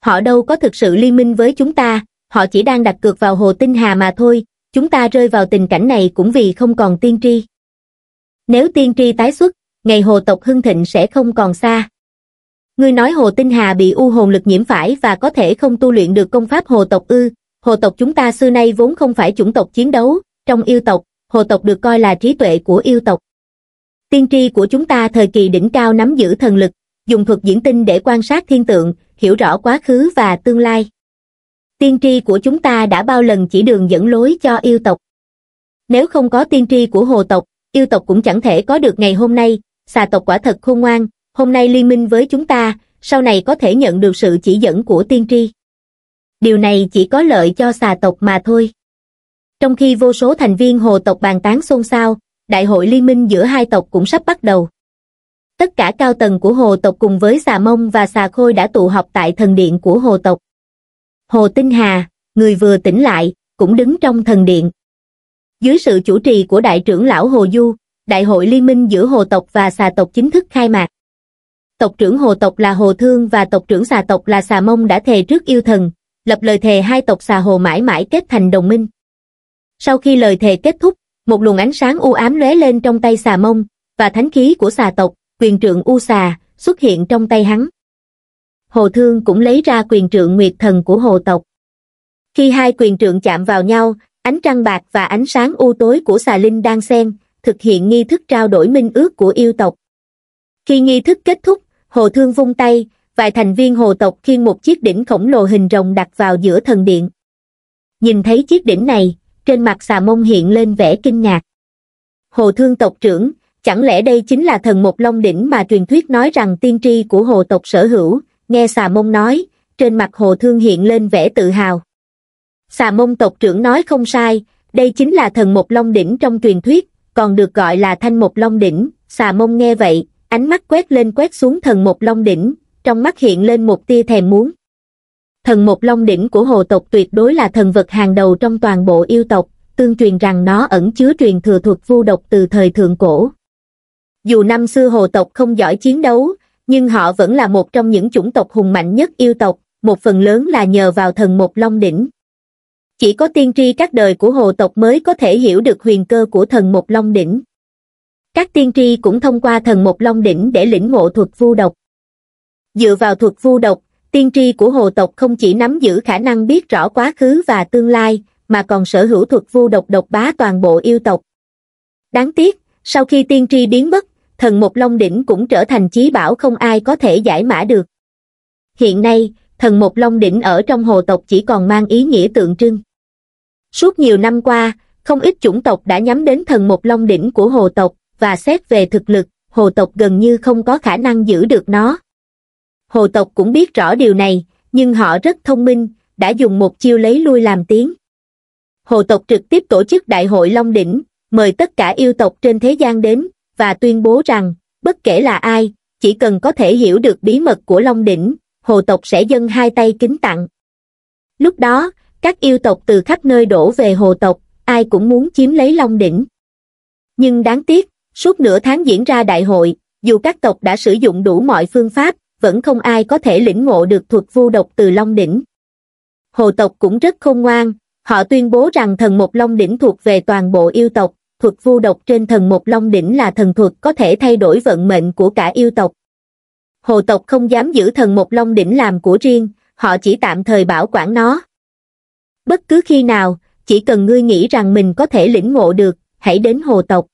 Họ đâu có thực sự liên minh với chúng ta, họ chỉ đang đặt cược vào hồ tinh hà mà thôi, chúng ta rơi vào tình cảnh này cũng vì không còn tiên tri. Nếu tiên tri tái xuất, ngày hồ tộc hưng thịnh sẽ không còn xa. Ngươi nói hồ tinh hà bị u hồn lực nhiễm phải và có thể không tu luyện được công pháp hồ tộc ư, hồ tộc chúng ta xưa nay vốn không phải chủng tộc chiến đấu, trong yêu tộc, hồ tộc được coi là trí tuệ của yêu tộc. Tiên tri của chúng ta thời kỳ đỉnh cao nắm giữ thần lực, dùng thuật diễn tinh để quan sát thiên tượng, hiểu rõ quá khứ và tương lai. Tiên tri của chúng ta đã bao lần chỉ đường dẫn lối cho yêu tộc. Nếu không có tiên tri của hồ tộc, yêu tộc cũng chẳng thể có được ngày hôm nay, xà tộc quả thật khôn ngoan, hôm nay liên minh với chúng ta, sau này có thể nhận được sự chỉ dẫn của tiên tri điều này chỉ có lợi cho xà tộc mà thôi. Trong khi vô số thành viên hồ tộc bàn tán xôn xao, đại hội liên minh giữa hai tộc cũng sắp bắt đầu. Tất cả cao tầng của hồ tộc cùng với xà mông và xà khôi đã tụ họp tại thần điện của hồ tộc. Hồ Tinh Hà, người vừa tỉnh lại, cũng đứng trong thần điện. Dưới sự chủ trì của đại trưởng lão Hồ Du, đại hội liên minh giữa hồ tộc và xà tộc chính thức khai mạc. Tộc trưởng hồ tộc là Hồ Thương và tộc trưởng xà tộc là Xà Mông đã thề trước yêu thần, lập lời thề hai tộc xà hồ mãi mãi kết thành đồng minh. Sau khi lời thề kết thúc, một luồng ánh sáng u ám lóe lên trong tay xà mông, và thánh khí của xà tộc, quyền trượng u xà, xuất hiện trong tay hắn. Hồ Thương cũng lấy ra quyền trượng nguyệt thần của hồ tộc. Khi hai quyền trượng chạm vào nhau, ánh trăng bạc và ánh sáng u tối của xà linh đang xen, thực hiện nghi thức trao đổi minh ước của yêu tộc. Khi nghi thức kết thúc, Hồ Thương vung tay, vài thành viên hồ tộc khiêng một chiếc đỉnh khổng lồ hình rồng đặt vào giữa thần điện. Nhìn thấy chiếc đỉnh này, trên mặt xà mông hiện lên vẻ kinh ngạc. Hồ thương tộc trưởng, chẳng lẽ đây chính là thần một long đỉnh mà truyền thuyết nói rằng tiên tri của hồ tộc sở hữu, nghe xà mông nói, trên mặt hồ thương hiện lên vẻ tự hào. Xà mông tộc trưởng nói không sai, đây chính là thần một long đỉnh trong truyền thuyết, còn được gọi là thanh một long đỉnh, xà mông nghe vậy, ánh mắt quét lên quét xuống thần một long đỉnh, trong mắt hiện lên một tia thèm muốn. Thần một long đỉnh của hồ tộc tuyệt đối là thần vật hàng đầu trong toàn bộ yêu tộc, tương truyền rằng nó ẩn chứa truyền thừa thuật vu độc từ thời thượng cổ. Dù năm xưa hồ tộc không giỏi chiến đấu, nhưng họ vẫn là một trong những chủng tộc hùng mạnh nhất yêu tộc, một phần lớn là nhờ vào thần một long đỉnh. Chỉ có tiên tri các đời của hồ tộc mới có thể hiểu được huyền cơ của thần một long đỉnh. Các tiên tri cũng thông qua thần một long đỉnh để lĩnh ngộ thuật vu độc. Dựa vào thuật vu độc, tiên tri của hồ tộc không chỉ nắm giữ khả năng biết rõ quá khứ và tương lai, mà còn sở hữu thuật vu độc độc bá toàn bộ yêu tộc. Đáng tiếc, sau khi tiên tri biến mất, thần Mộc Long Đỉnh cũng trở thành chí bảo không ai có thể giải mã được. Hiện nay, thần Mộc Long Đỉnh ở trong hồ tộc chỉ còn mang ý nghĩa tượng trưng. Suốt nhiều năm qua, không ít chủng tộc đã nhắm đến thần Mộc Long Đỉnh của hồ tộc, và xét về thực lực, hồ tộc gần như không có khả năng giữ được nó hồ tộc cũng biết rõ điều này, nhưng họ rất thông minh, đã dùng một chiêu lấy lui làm tiếng. Hồ tộc trực tiếp tổ chức Đại hội Long Đỉnh, mời tất cả yêu tộc trên thế gian đến, và tuyên bố rằng, bất kể là ai, chỉ cần có thể hiểu được bí mật của Long Đỉnh, hồ tộc sẽ dâng hai tay kính tặng. Lúc đó, các yêu tộc từ khắp nơi đổ về hồ tộc, ai cũng muốn chiếm lấy Long Đỉnh. Nhưng đáng tiếc, suốt nửa tháng diễn ra đại hội, dù các tộc đã sử dụng đủ mọi phương pháp, vẫn không ai có thể lĩnh ngộ được thuật vu độc từ Long Đỉnh. Hồ tộc cũng rất khôn ngoan, họ tuyên bố rằng thần một Long Đỉnh thuộc về toàn bộ yêu tộc, thuật vu độc trên thần một Long Đỉnh là thần thuật có thể thay đổi vận mệnh của cả yêu tộc. Hồ tộc không dám giữ thần một Long Đỉnh làm của riêng, họ chỉ tạm thời bảo quản nó. Bất cứ khi nào, chỉ cần ngươi nghĩ rằng mình có thể lĩnh ngộ được, hãy đến hồ tộc.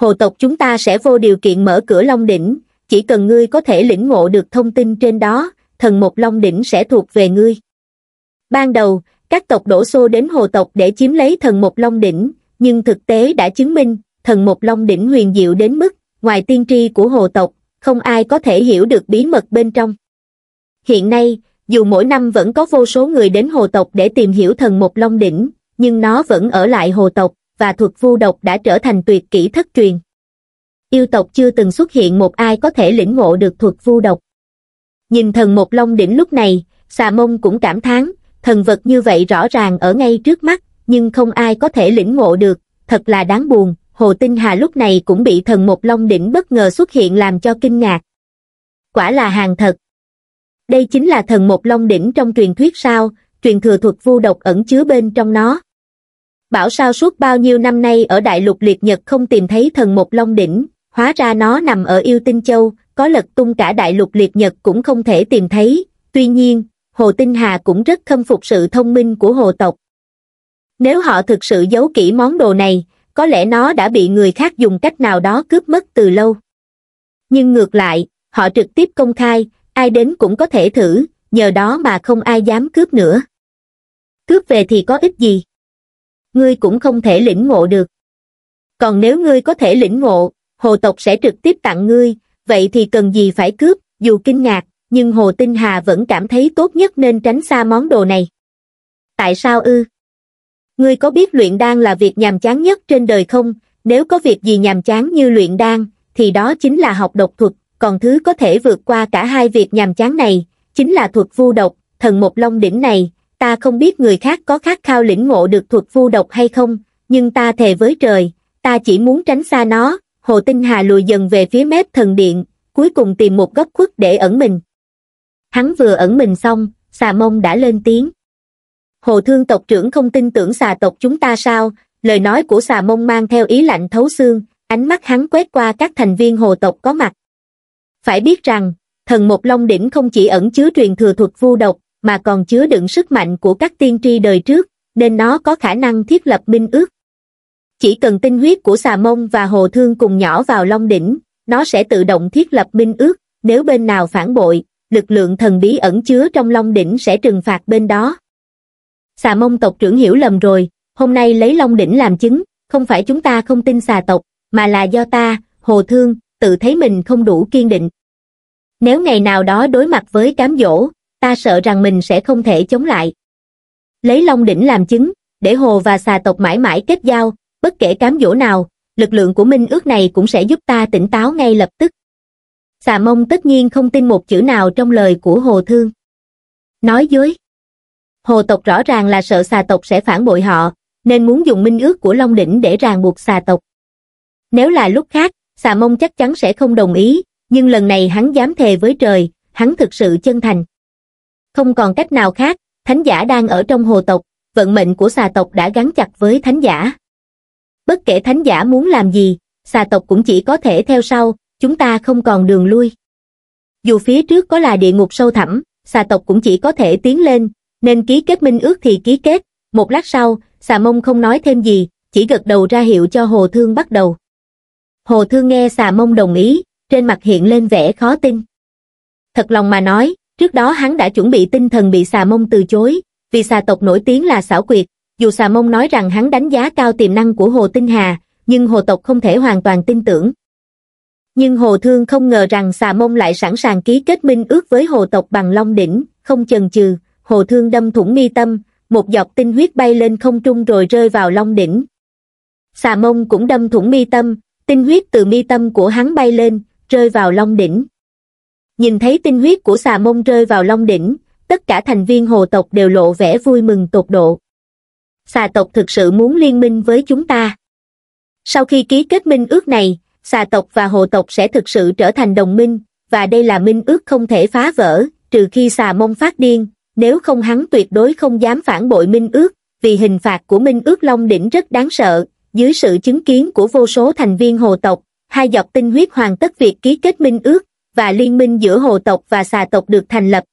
Hồ tộc chúng ta sẽ vô điều kiện mở cửa Long Đỉnh, chỉ cần ngươi có thể lĩnh ngộ được thông tin trên đó, thần một long đỉnh sẽ thuộc về ngươi. Ban đầu, các tộc đổ xô đến hồ tộc để chiếm lấy thần một long đỉnh, nhưng thực tế đã chứng minh, thần một long đỉnh huyền diệu đến mức, ngoài tiên tri của hồ tộc, không ai có thể hiểu được bí mật bên trong. Hiện nay, dù mỗi năm vẫn có vô số người đến hồ tộc để tìm hiểu thần một long đỉnh, nhưng nó vẫn ở lại hồ tộc, và thuật vu độc đã trở thành tuyệt kỹ thất truyền yêu tộc chưa từng xuất hiện một ai có thể lĩnh ngộ được thuật vu độc nhìn thần một long đỉnh lúc này xà mông cũng cảm thán thần vật như vậy rõ ràng ở ngay trước mắt nhưng không ai có thể lĩnh ngộ được thật là đáng buồn hồ tinh hà lúc này cũng bị thần một long đỉnh bất ngờ xuất hiện làm cho kinh ngạc quả là hàng thật đây chính là thần một long đỉnh trong truyền thuyết sao truyền thừa thuật vu độc ẩn chứa bên trong nó bảo sao suốt bao nhiêu năm nay ở đại lục liệt nhật không tìm thấy thần một long đỉnh hóa ra nó nằm ở yêu tinh châu có lật tung cả đại lục liệt nhật cũng không thể tìm thấy tuy nhiên hồ tinh hà cũng rất khâm phục sự thông minh của hồ tộc nếu họ thực sự giấu kỹ món đồ này có lẽ nó đã bị người khác dùng cách nào đó cướp mất từ lâu nhưng ngược lại họ trực tiếp công khai ai đến cũng có thể thử nhờ đó mà không ai dám cướp nữa cướp về thì có ích gì ngươi cũng không thể lĩnh ngộ được còn nếu ngươi có thể lĩnh ngộ hồ tộc sẽ trực tiếp tặng ngươi vậy thì cần gì phải cướp dù kinh ngạc nhưng hồ tinh hà vẫn cảm thấy tốt nhất nên tránh xa món đồ này tại sao ư ngươi có biết luyện đan là việc nhàm chán nhất trên đời không nếu có việc gì nhàm chán như luyện đan thì đó chính là học độc thuật còn thứ có thể vượt qua cả hai việc nhàm chán này chính là thuật vu độc thần một long đỉnh này ta không biết người khác có khát khao lĩnh ngộ được thuật vu độc hay không nhưng ta thề với trời ta chỉ muốn tránh xa nó hồ tinh hà lùi dần về phía mép thần điện cuối cùng tìm một góc khuất để ẩn mình hắn vừa ẩn mình xong xà mông đã lên tiếng hồ thương tộc trưởng không tin tưởng xà tộc chúng ta sao lời nói của xà mông mang theo ý lạnh thấu xương ánh mắt hắn quét qua các thành viên hồ tộc có mặt phải biết rằng thần một long đỉnh không chỉ ẩn chứa truyền thừa thuật vu độc mà còn chứa đựng sức mạnh của các tiên tri đời trước nên nó có khả năng thiết lập minh ước chỉ cần tinh huyết của xà mông và hồ thương cùng nhỏ vào long đỉnh, nó sẽ tự động thiết lập minh ước, nếu bên nào phản bội, lực lượng thần bí ẩn chứa trong long đỉnh sẽ trừng phạt bên đó. Xà mông tộc trưởng hiểu lầm rồi, hôm nay lấy long đỉnh làm chứng, không phải chúng ta không tin xà tộc, mà là do ta, hồ thương, tự thấy mình không đủ kiên định. Nếu ngày nào đó đối mặt với cám dỗ, ta sợ rằng mình sẽ không thể chống lại. Lấy long đỉnh làm chứng, để hồ và xà tộc mãi mãi kết giao, bất kể cám dỗ nào, lực lượng của minh ước này cũng sẽ giúp ta tỉnh táo ngay lập tức. Xà mông tất nhiên không tin một chữ nào trong lời của Hồ Thương. Nói dối. Hồ tộc rõ ràng là sợ xà tộc sẽ phản bội họ, nên muốn dùng minh ước của Long Đỉnh để ràng buộc xà tộc. Nếu là lúc khác, xà mông chắc chắn sẽ không đồng ý, nhưng lần này hắn dám thề với trời, hắn thực sự chân thành. Không còn cách nào khác, thánh giả đang ở trong hồ tộc, vận mệnh của xà tộc đã gắn chặt với thánh giả bất kể thánh giả muốn làm gì, xà tộc cũng chỉ có thể theo sau, chúng ta không còn đường lui. Dù phía trước có là địa ngục sâu thẳm, xà tộc cũng chỉ có thể tiến lên, nên ký kết minh ước thì ký kết, một lát sau, xà mông không nói thêm gì, chỉ gật đầu ra hiệu cho hồ thương bắt đầu. Hồ thương nghe xà mông đồng ý, trên mặt hiện lên vẻ khó tin. Thật lòng mà nói, trước đó hắn đã chuẩn bị tinh thần bị xà mông từ chối, vì xà tộc nổi tiếng là xảo quyệt, dù xà mông nói rằng hắn đánh giá cao tiềm năng của Hồ Tinh Hà, nhưng Hồ tộc không thể hoàn toàn tin tưởng. Nhưng Hồ Thương không ngờ rằng xà mông lại sẵn sàng ký kết minh ước với Hồ tộc bằng long đỉnh, không chần chừ, Hồ Thương đâm thủng mi tâm, một giọt tinh huyết bay lên không trung rồi rơi vào long đỉnh. Xà mông cũng đâm thủng mi tâm, tinh huyết từ mi tâm của hắn bay lên, rơi vào long đỉnh. Nhìn thấy tinh huyết của xà mông rơi vào long đỉnh, tất cả thành viên hồ tộc đều lộ vẻ vui mừng tột độ xà tộc thực sự muốn liên minh với chúng ta sau khi ký kết minh ước này xà tộc và hồ tộc sẽ thực sự trở thành đồng minh và đây là minh ước không thể phá vỡ trừ khi xà mông phát điên nếu không hắn tuyệt đối không dám phản bội minh ước vì hình phạt của minh ước long đỉnh rất đáng sợ dưới sự chứng kiến của vô số thành viên hồ tộc hai dọc tinh huyết hoàn tất việc ký kết minh ước và liên minh giữa hồ tộc và xà tộc được thành lập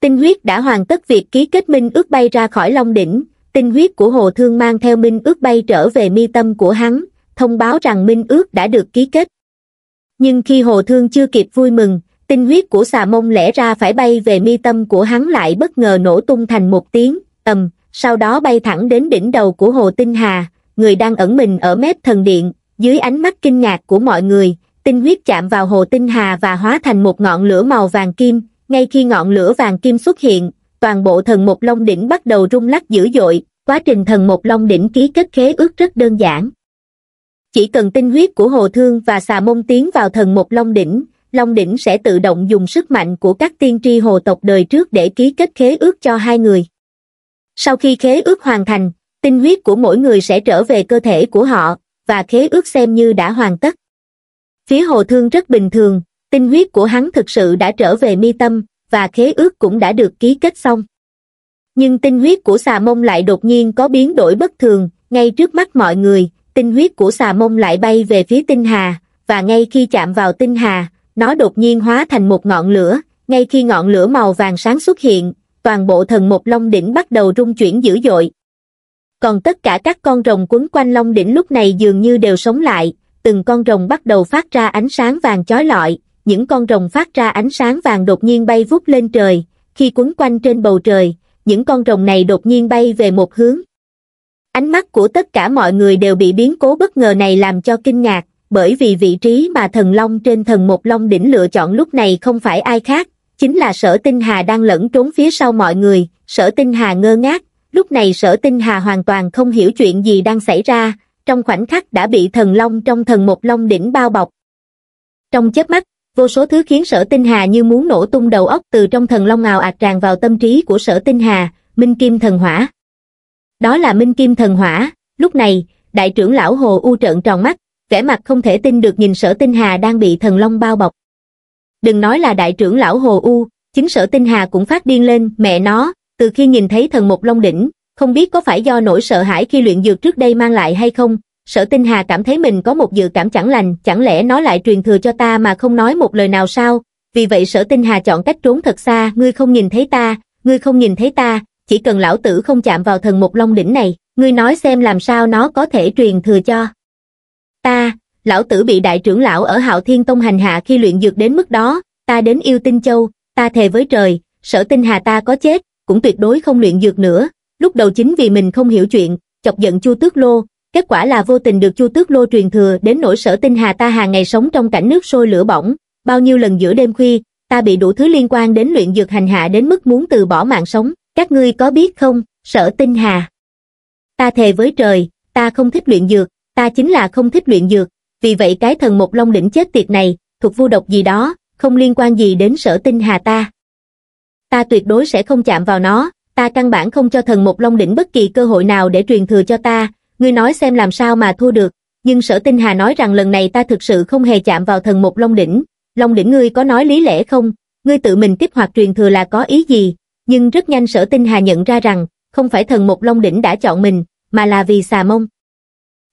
tinh huyết đã hoàn tất việc ký kết minh ước bay ra khỏi long đỉnh tinh huyết của hồ thương mang theo minh ước bay trở về mi tâm của hắn thông báo rằng minh ước đã được ký kết nhưng khi hồ thương chưa kịp vui mừng tinh huyết của xà mông lẽ ra phải bay về mi tâm của hắn lại bất ngờ nổ tung thành một tiếng ầm sau đó bay thẳng đến đỉnh đầu của hồ tinh hà người đang ẩn mình ở mép thần điện dưới ánh mắt kinh ngạc của mọi người tinh huyết chạm vào hồ tinh hà và hóa thành một ngọn lửa màu vàng kim ngay khi ngọn lửa vàng kim xuất hiện toàn bộ thần một long đỉnh bắt đầu rung lắc dữ dội, quá trình thần một long đỉnh ký kết khế ước rất đơn giản. Chỉ cần tinh huyết của hồ thương và xà mông tiến vào thần một long đỉnh, long đỉnh sẽ tự động dùng sức mạnh của các tiên tri hồ tộc đời trước để ký kết khế ước cho hai người. Sau khi khế ước hoàn thành, tinh huyết của mỗi người sẽ trở về cơ thể của họ, và khế ước xem như đã hoàn tất. Phía hồ thương rất bình thường, tinh huyết của hắn thực sự đã trở về mi tâm, và khế ước cũng đã được ký kết xong. Nhưng tinh huyết của xà mông lại đột nhiên có biến đổi bất thường, ngay trước mắt mọi người, tinh huyết của xà mông lại bay về phía tinh hà, và ngay khi chạm vào tinh hà, nó đột nhiên hóa thành một ngọn lửa, ngay khi ngọn lửa màu vàng sáng xuất hiện, toàn bộ thần một long đỉnh bắt đầu rung chuyển dữ dội. Còn tất cả các con rồng quấn quanh long đỉnh lúc này dường như đều sống lại, từng con rồng bắt đầu phát ra ánh sáng vàng chói lọi, những con rồng phát ra ánh sáng vàng đột nhiên bay vút lên trời, khi quấn quanh trên bầu trời, những con rồng này đột nhiên bay về một hướng. Ánh mắt của tất cả mọi người đều bị biến cố bất ngờ này làm cho kinh ngạc, bởi vì vị trí mà thần long trên thần một long đỉnh lựa chọn lúc này không phải ai khác, chính là sở tinh hà đang lẫn trốn phía sau mọi người, sở tinh hà ngơ ngác, lúc này sở tinh hà hoàn toàn không hiểu chuyện gì đang xảy ra, trong khoảnh khắc đã bị thần long trong thần một long đỉnh bao bọc. Trong chớp mắt, vô số thứ khiến sở tinh hà như muốn nổ tung đầu óc từ trong thần long ngào ạt tràn vào tâm trí của sở tinh hà, minh kim thần hỏa. Đó là minh kim thần hỏa, lúc này, đại trưởng lão Hồ U trợn tròn mắt, vẻ mặt không thể tin được nhìn sở tinh hà đang bị thần long bao bọc. Đừng nói là đại trưởng lão Hồ U, chính sở tinh hà cũng phát điên lên, mẹ nó, từ khi nhìn thấy thần một long đỉnh, không biết có phải do nỗi sợ hãi khi luyện dược trước đây mang lại hay không, sở tinh hà cảm thấy mình có một dự cảm chẳng lành, chẳng lẽ nó lại truyền thừa cho ta mà không nói một lời nào sao, vì vậy sở tinh hà chọn cách trốn thật xa, ngươi không nhìn thấy ta, ngươi không nhìn thấy ta, chỉ cần lão tử không chạm vào thần một long đỉnh này, ngươi nói xem làm sao nó có thể truyền thừa cho. Ta, lão tử bị đại trưởng lão ở hạo thiên tông hành hạ khi luyện dược đến mức đó, ta đến yêu tinh châu, ta thề với trời, sở tinh hà ta có chết, cũng tuyệt đối không luyện dược nữa, lúc đầu chính vì mình không hiểu chuyện, chọc giận chu tước lô, kết quả là vô tình được Chu Tước Lô truyền thừa đến nỗi sở tinh hà ta hàng ngày sống trong cảnh nước sôi lửa bỏng, bao nhiêu lần giữa đêm khuya, ta bị đủ thứ liên quan đến luyện dược hành hạ đến mức muốn từ bỏ mạng sống, các ngươi có biết không, sở tinh hà. Ta thề với trời, ta không thích luyện dược, ta chính là không thích luyện dược, vì vậy cái thần một long đỉnh chết tiệt này, thuộc vu độc gì đó, không liên quan gì đến sở tinh hà ta. Ta tuyệt đối sẽ không chạm vào nó, ta căn bản không cho thần một long đỉnh bất kỳ cơ hội nào để truyền thừa cho ta, ngươi nói xem làm sao mà thua được, nhưng sở tinh hà nói rằng lần này ta thực sự không hề chạm vào thần một long đỉnh, long đỉnh ngươi có nói lý lẽ không, ngươi tự mình tiếp hoạt truyền thừa là có ý gì, nhưng rất nhanh sở tinh hà nhận ra rằng, không phải thần một long đỉnh đã chọn mình, mà là vì xà mông.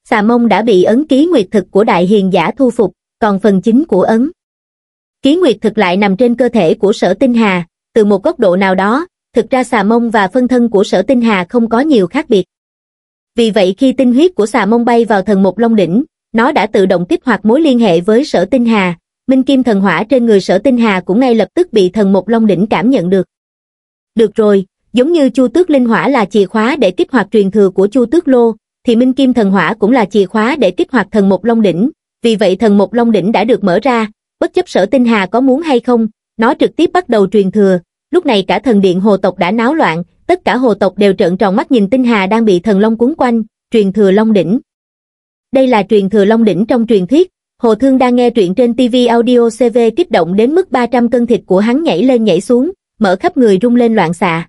Xà mông đã bị ấn ký nguyệt thực của đại hiền giả thu phục, còn phần chính của ấn. Ký nguyệt thực lại nằm trên cơ thể của sở tinh hà, từ một góc độ nào đó, thực ra xà mông và phân thân của sở tinh hà không có nhiều khác biệt. Vì vậy khi tinh huyết của xà mông bay vào thần một long đỉnh, nó đã tự động kích hoạt mối liên hệ với sở tinh hà, minh kim thần hỏa trên người sở tinh hà cũng ngay lập tức bị thần một long đỉnh cảm nhận được. Được rồi, giống như chu tước linh hỏa là chìa khóa để kích hoạt truyền thừa của chu tước lô, thì minh kim thần hỏa cũng là chìa khóa để kích hoạt thần một long đỉnh, vì vậy thần một long đỉnh đã được mở ra, bất chấp sở tinh hà có muốn hay không, nó trực tiếp bắt đầu truyền thừa, lúc này cả thần điện hồ tộc đã náo loạn, tất cả hồ tộc đều trợn tròn mắt nhìn tinh hà đang bị thần long cuốn quanh, truyền thừa long đỉnh. Đây là truyền thừa long đỉnh trong truyền thuyết, Hồ Thương đang nghe truyện trên TV audio CV kích động đến mức 300 cân thịt của hắn nhảy lên nhảy xuống, mở khắp người rung lên loạn xạ.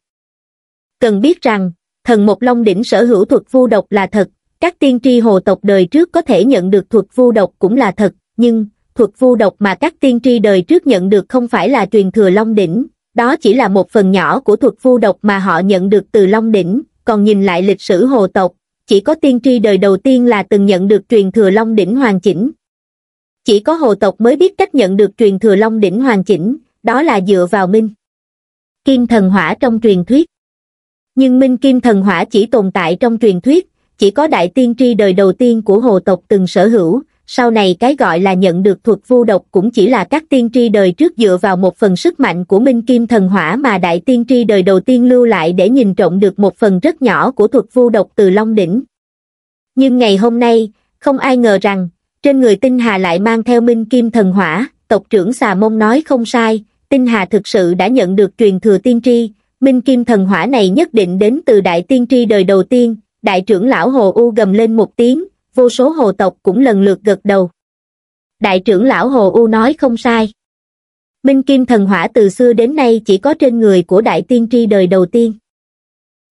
Cần biết rằng, thần một long đỉnh sở hữu thuật vu độc là thật, các tiên tri hồ tộc đời trước có thể nhận được thuật vu độc cũng là thật, nhưng thuật vu độc mà các tiên tri đời trước nhận được không phải là truyền thừa long đỉnh, đó chỉ là một phần nhỏ của thuật phu độc mà họ nhận được từ Long Đỉnh, còn nhìn lại lịch sử hồ tộc, chỉ có tiên tri đời đầu tiên là từng nhận được truyền thừa Long Đỉnh hoàn chỉnh. Chỉ có hồ tộc mới biết cách nhận được truyền thừa Long Đỉnh hoàn chỉnh, đó là dựa vào Minh. Kim thần hỏa trong truyền thuyết Nhưng Minh Kim thần hỏa chỉ tồn tại trong truyền thuyết, chỉ có đại tiên tri đời đầu tiên của hồ tộc từng sở hữu, sau này cái gọi là nhận được thuật vu độc cũng chỉ là các tiên tri đời trước dựa vào một phần sức mạnh của minh kim thần hỏa mà đại tiên tri đời đầu tiên lưu lại để nhìn trộm được một phần rất nhỏ của thuật vu độc từ Long Đỉnh. Nhưng ngày hôm nay, không ai ngờ rằng, trên người Tinh Hà lại mang theo minh kim thần hỏa, tộc trưởng xà mông nói không sai, Tinh Hà thực sự đã nhận được truyền thừa tiên tri, minh kim thần hỏa này nhất định đến từ đại tiên tri đời đầu tiên, đại trưởng lão Hồ U gầm lên một tiếng, vô số hồ tộc cũng lần lượt gật đầu. Đại trưởng lão Hồ U nói không sai. Minh Kim thần hỏa từ xưa đến nay chỉ có trên người của đại tiên tri đời đầu tiên.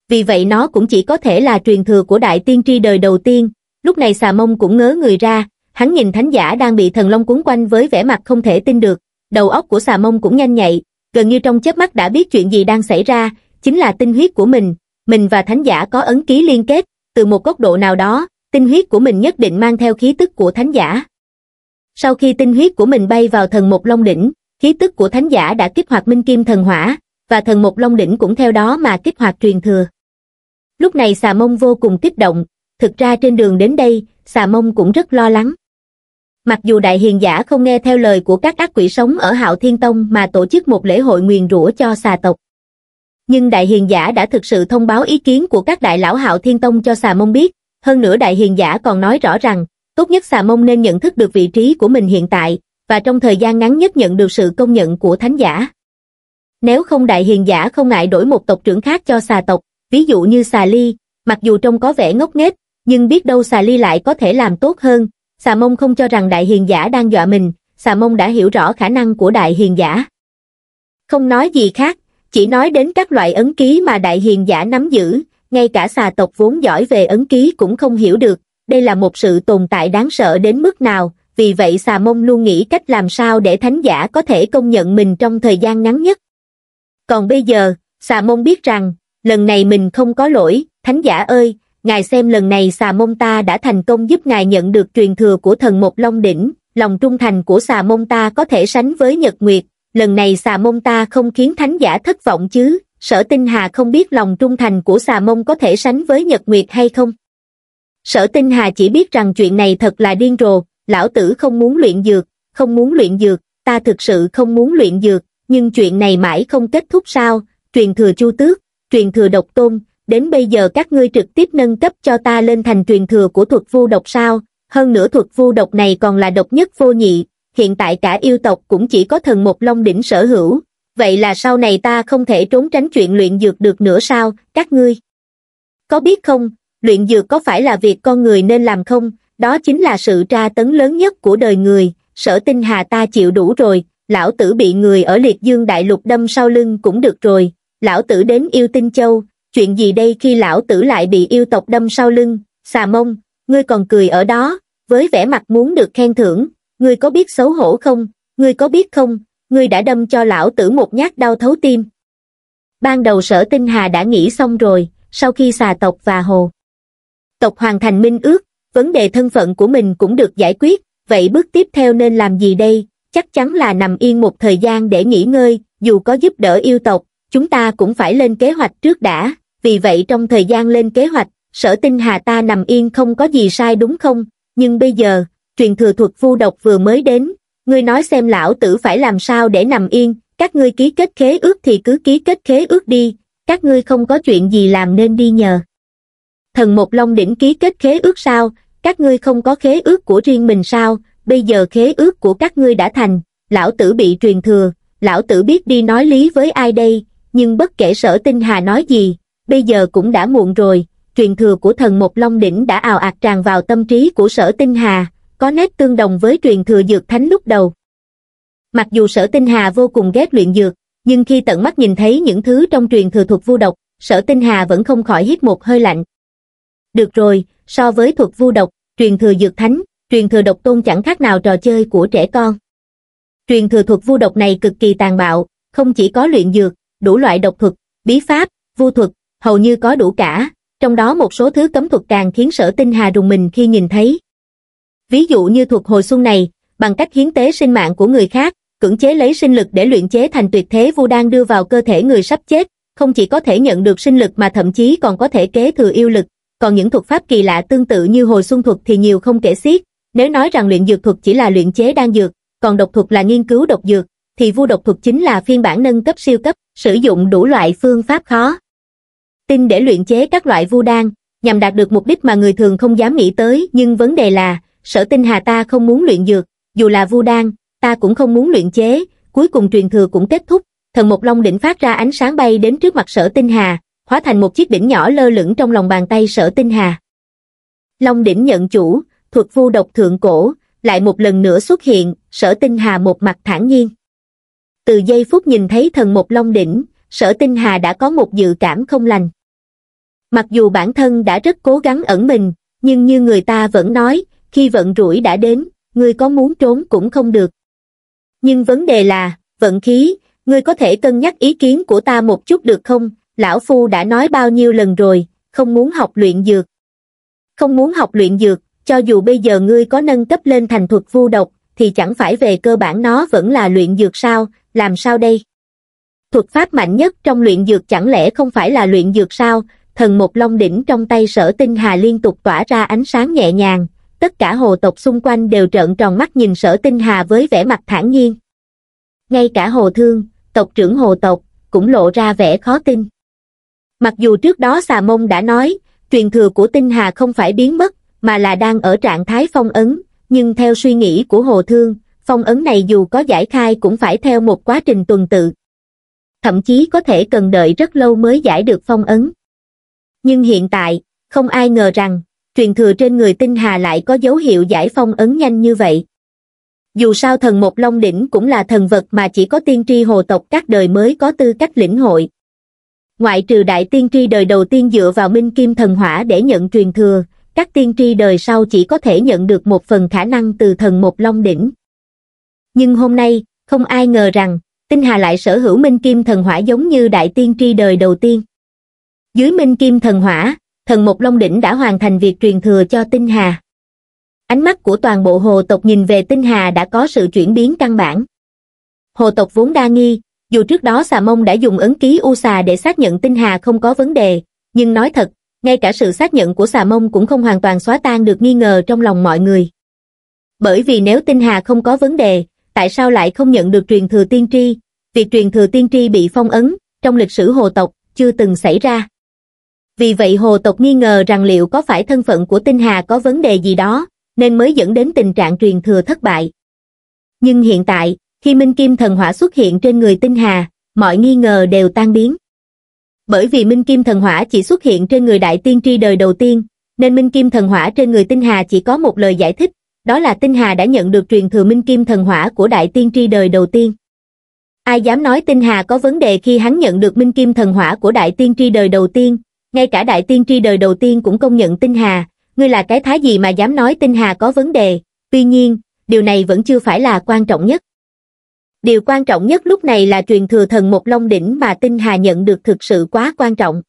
Vì vậy nó cũng chỉ có thể là truyền thừa của đại tiên tri đời đầu tiên, lúc này xà mông cũng ngớ người ra, hắn nhìn thánh giả đang bị thần long cuốn quanh với vẻ mặt không thể tin được, đầu óc của xà mông cũng nhanh nhạy, gần như trong chớp mắt đã biết chuyện gì đang xảy ra, chính là tinh huyết của mình, mình và thánh giả có ấn ký liên kết, từ một góc độ nào đó, tinh huyết của mình nhất định mang theo khí tức của thánh giả. Sau khi tinh huyết của mình bay vào thần một long đỉnh, khí tức của thánh giả đã kích hoạt minh kim thần hỏa, và thần một long đỉnh cũng theo đó mà kích hoạt truyền thừa. Lúc này xà mông vô cùng kích động, thực ra trên đường đến đây, xà mông cũng rất lo lắng. Mặc dù đại hiền giả không nghe theo lời của các ác quỷ sống ở Hạo Thiên Tông mà tổ chức một lễ hội nguyền rủa cho xà tộc. Nhưng đại hiền giả đã thực sự thông báo ý kiến của các đại lão Hạo Thiên Tông cho xà mông biết, hơn nữa đại hiền giả còn nói rõ rằng, tốt nhất xà mông nên nhận thức được vị trí của mình hiện tại, và trong thời gian ngắn nhất nhận được sự công nhận của thánh giả. Nếu không đại hiền giả không ngại đổi một tộc trưởng khác cho xà tộc, ví dụ như xà ly, mặc dù trông có vẻ ngốc nghếch, nhưng biết đâu xà ly lại có thể làm tốt hơn, xà mông không cho rằng đại hiền giả đang dọa mình, xà mông đã hiểu rõ khả năng của đại hiền giả. Không nói gì khác, chỉ nói đến các loại ấn ký mà đại hiền giả nắm giữ, ngay cả xà tộc vốn giỏi về ấn ký cũng không hiểu được, đây là một sự tồn tại đáng sợ đến mức nào, vì vậy xà mông luôn nghĩ cách làm sao để thánh giả có thể công nhận mình trong thời gian ngắn nhất. Còn bây giờ, xà mông biết rằng, lần này mình không có lỗi, thánh giả ơi, ngài xem lần này xà mông ta đã thành công giúp ngài nhận được truyền thừa của thần một long đỉnh, lòng trung thành của xà mông ta có thể sánh với nhật nguyệt, lần này xà mông ta không khiến thánh giả thất vọng chứ, sở tinh hà không biết lòng trung thành của xà mông có thể sánh với nhật nguyệt hay không. Sở tinh hà chỉ biết rằng chuyện này thật là điên rồ, lão tử không muốn luyện dược, không muốn luyện dược, ta thực sự không muốn luyện dược, nhưng chuyện này mãi không kết thúc sao, truyền thừa chu tước, truyền thừa độc tôn, đến bây giờ các ngươi trực tiếp nâng cấp cho ta lên thành truyền thừa của thuật vu độc sao, hơn nữa thuật vu độc này còn là độc nhất vô nhị, hiện tại cả yêu tộc cũng chỉ có thần một long đỉnh sở hữu, vậy là sau này ta không thể trốn tránh chuyện luyện dược được nữa sao, các ngươi? Có biết không, luyện dược có phải là việc con người nên làm không? Đó chính là sự tra tấn lớn nhất của đời người, sở tinh hà ta chịu đủ rồi, lão tử bị người ở liệt dương đại lục đâm sau lưng cũng được rồi, lão tử đến yêu tinh châu, chuyện gì đây khi lão tử lại bị yêu tộc đâm sau lưng, xà mông, ngươi còn cười ở đó, với vẻ mặt muốn được khen thưởng, ngươi có biết xấu hổ không, ngươi có biết không, ngươi đã đâm cho lão tử một nhát đau thấu tim ban đầu sở tinh hà đã nghĩ xong rồi sau khi xà tộc và hồ tộc hoàn thành minh ước vấn đề thân phận của mình cũng được giải quyết vậy bước tiếp theo nên làm gì đây chắc chắn là nằm yên một thời gian để nghỉ ngơi dù có giúp đỡ yêu tộc chúng ta cũng phải lên kế hoạch trước đã vì vậy trong thời gian lên kế hoạch sở tinh hà ta nằm yên không có gì sai đúng không nhưng bây giờ truyền thừa thuật vu độc vừa mới đến ngươi nói xem lão tử phải làm sao để nằm yên, các ngươi ký kết khế ước thì cứ ký kết khế ước đi, các ngươi không có chuyện gì làm nên đi nhờ. Thần Một Long đỉnh ký kết khế ước sao, các ngươi không có khế ước của riêng mình sao, bây giờ khế ước của các ngươi đã thành, lão tử bị truyền thừa, lão tử biết đi nói lý với ai đây, nhưng bất kể sở tinh hà nói gì, bây giờ cũng đã muộn rồi, truyền thừa của thần Một Long đỉnh đã ào ạt tràn vào tâm trí của sở tinh hà, có nét tương đồng với truyền thừa dược thánh lúc đầu. Mặc dù sở tinh hà vô cùng ghét luyện dược, nhưng khi tận mắt nhìn thấy những thứ trong truyền thừa thuật vu độc, sở tinh hà vẫn không khỏi hít một hơi lạnh. Được rồi, so với thuật vu độc, truyền thừa dược thánh, truyền thừa độc tôn chẳng khác nào trò chơi của trẻ con. Truyền thừa thuật vu độc này cực kỳ tàn bạo, không chỉ có luyện dược, đủ loại độc thuật, bí pháp, vu thuật, hầu như có đủ cả, trong đó một số thứ cấm thuật càng khiến sở tinh hà rùng mình khi nhìn thấy. Ví dụ như thuộc hồi xuân này, bằng cách hiến tế sinh mạng của người khác, cưỡng chế lấy sinh lực để luyện chế thành tuyệt thế vu đan đưa vào cơ thể người sắp chết, không chỉ có thể nhận được sinh lực mà thậm chí còn có thể kế thừa yêu lực. Còn những thuật pháp kỳ lạ tương tự như hồi xuân thuật thì nhiều không kể xiết. Nếu nói rằng luyện dược thuật chỉ là luyện chế đan dược, còn độc thuật là nghiên cứu độc dược, thì vu độc thuật chính là phiên bản nâng cấp siêu cấp, sử dụng đủ loại phương pháp khó. Tin để luyện chế các loại vu đan, nhằm đạt được mục đích mà người thường không dám nghĩ tới, nhưng vấn đề là, sở tinh hà ta không muốn luyện dược, dù là vu đan, ta cũng không muốn luyện chế, cuối cùng truyền thừa cũng kết thúc, thần một long đỉnh phát ra ánh sáng bay đến trước mặt sở tinh hà, hóa thành một chiếc đỉnh nhỏ lơ lửng trong lòng bàn tay sở tinh hà. Long đỉnh nhận chủ, thuật vu độc thượng cổ, lại một lần nữa xuất hiện, sở tinh hà một mặt thản nhiên. Từ giây phút nhìn thấy thần một long đỉnh, sở tinh hà đã có một dự cảm không lành. Mặc dù bản thân đã rất cố gắng ẩn mình, nhưng như người ta vẫn nói, khi vận rủi đã đến, ngươi có muốn trốn cũng không được. Nhưng vấn đề là, vận khí, ngươi có thể cân nhắc ý kiến của ta một chút được không? Lão Phu đã nói bao nhiêu lần rồi, không muốn học luyện dược. Không muốn học luyện dược, cho dù bây giờ ngươi có nâng cấp lên thành thuật vu độc, thì chẳng phải về cơ bản nó vẫn là luyện dược sao, làm sao đây? Thuật pháp mạnh nhất trong luyện dược chẳng lẽ không phải là luyện dược sao? Thần một long đỉnh trong tay sở tinh hà liên tục tỏa ra ánh sáng nhẹ nhàng, tất cả hồ tộc xung quanh đều trợn tròn mắt nhìn sở tinh hà với vẻ mặt thản nhiên. Ngay cả hồ thương, tộc trưởng hồ tộc, cũng lộ ra vẻ khó tin. Mặc dù trước đó xà mông đã nói, truyền thừa của tinh hà không phải biến mất, mà là đang ở trạng thái phong ấn, nhưng theo suy nghĩ của hồ thương, phong ấn này dù có giải khai cũng phải theo một quá trình tuần tự. Thậm chí có thể cần đợi rất lâu mới giải được phong ấn. Nhưng hiện tại, không ai ngờ rằng, truyền thừa trên người tinh hà lại có dấu hiệu giải phong ấn nhanh như vậy. Dù sao thần một long đỉnh cũng là thần vật mà chỉ có tiên tri hồ tộc các đời mới có tư cách lĩnh hội. Ngoại trừ đại tiên tri đời đầu tiên dựa vào minh kim thần hỏa để nhận truyền thừa, các tiên tri đời sau chỉ có thể nhận được một phần khả năng từ thần một long đỉnh. Nhưng hôm nay, không ai ngờ rằng, tinh hà lại sở hữu minh kim thần hỏa giống như đại tiên tri đời đầu tiên. Dưới minh kim thần hỏa, thần một long đỉnh đã hoàn thành việc truyền thừa cho tinh hà ánh mắt của toàn bộ hồ tộc nhìn về tinh hà đã có sự chuyển biến căn bản hồ tộc vốn đa nghi dù trước đó xà mông đã dùng ấn ký u xà để xác nhận tinh hà không có vấn đề nhưng nói thật ngay cả sự xác nhận của xà mông cũng không hoàn toàn xóa tan được nghi ngờ trong lòng mọi người bởi vì nếu tinh hà không có vấn đề tại sao lại không nhận được truyền thừa tiên tri việc truyền thừa tiên tri bị phong ấn trong lịch sử hồ tộc chưa từng xảy ra vì vậy hồ tộc nghi ngờ rằng liệu có phải thân phận của tinh hà có vấn đề gì đó, nên mới dẫn đến tình trạng truyền thừa thất bại. Nhưng hiện tại, khi Minh Kim Thần Hỏa xuất hiện trên người tinh hà, mọi nghi ngờ đều tan biến. Bởi vì Minh Kim Thần Hỏa chỉ xuất hiện trên người đại tiên tri đời đầu tiên, nên Minh Kim Thần Hỏa trên người tinh hà chỉ có một lời giải thích, đó là tinh hà đã nhận được truyền thừa Minh Kim Thần Hỏa của đại tiên tri đời đầu tiên. Ai dám nói tinh hà có vấn đề khi hắn nhận được Minh Kim Thần Hỏa của đại tiên tri đời đầu tiên, ngay cả đại tiên tri đời đầu tiên cũng công nhận tinh hà, ngươi là cái thái gì mà dám nói tinh hà có vấn đề, tuy nhiên, điều này vẫn chưa phải là quan trọng nhất. Điều quan trọng nhất lúc này là truyền thừa thần một long đỉnh mà tinh hà nhận được thực sự quá quan trọng.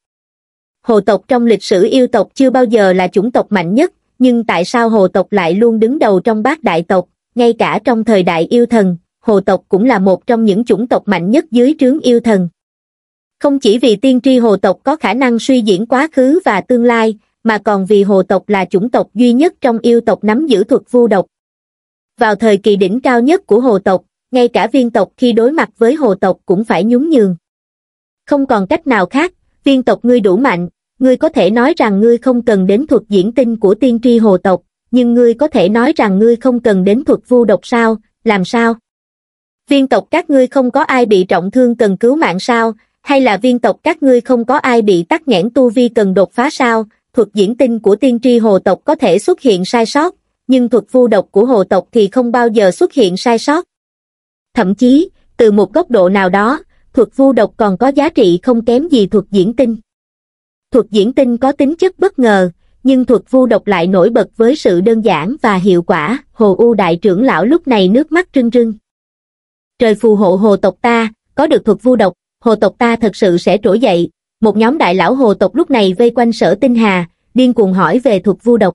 Hồ tộc trong lịch sử yêu tộc chưa bao giờ là chủng tộc mạnh nhất, nhưng tại sao hồ tộc lại luôn đứng đầu trong bát đại tộc, ngay cả trong thời đại yêu thần, hồ tộc cũng là một trong những chủng tộc mạnh nhất dưới trướng yêu thần không chỉ vì tiên tri hồ tộc có khả năng suy diễn quá khứ và tương lai mà còn vì hồ tộc là chủng tộc duy nhất trong yêu tộc nắm giữ thuật vu độc vào thời kỳ đỉnh cao nhất của hồ tộc ngay cả viên tộc khi đối mặt với hồ tộc cũng phải nhún nhường không còn cách nào khác viên tộc ngươi đủ mạnh ngươi có thể nói rằng ngươi không cần đến thuật diễn tinh của tiên tri hồ tộc nhưng ngươi có thể nói rằng ngươi không cần đến thuật vu độc sao làm sao viên tộc các ngươi không có ai bị trọng thương cần cứu mạng sao hay là viên tộc các ngươi không có ai bị tắc nghẽn tu vi cần đột phá sao, thuật diễn tinh của tiên tri hồ tộc có thể xuất hiện sai sót, nhưng thuật vu độc của hồ tộc thì không bao giờ xuất hiện sai sót. Thậm chí, từ một góc độ nào đó, thuật vu độc còn có giá trị không kém gì thuật diễn tinh. Thuật diễn tinh có tính chất bất ngờ, nhưng thuật vu độc lại nổi bật với sự đơn giản và hiệu quả, hồ u đại trưởng lão lúc này nước mắt rưng rưng. Trời phù hộ hồ tộc ta, có được thuật vu độc, hồ tộc ta thật sự sẽ trỗi dậy. Một nhóm đại lão hồ tộc lúc này vây quanh sở tinh hà, điên cuồng hỏi về thuật vu độc.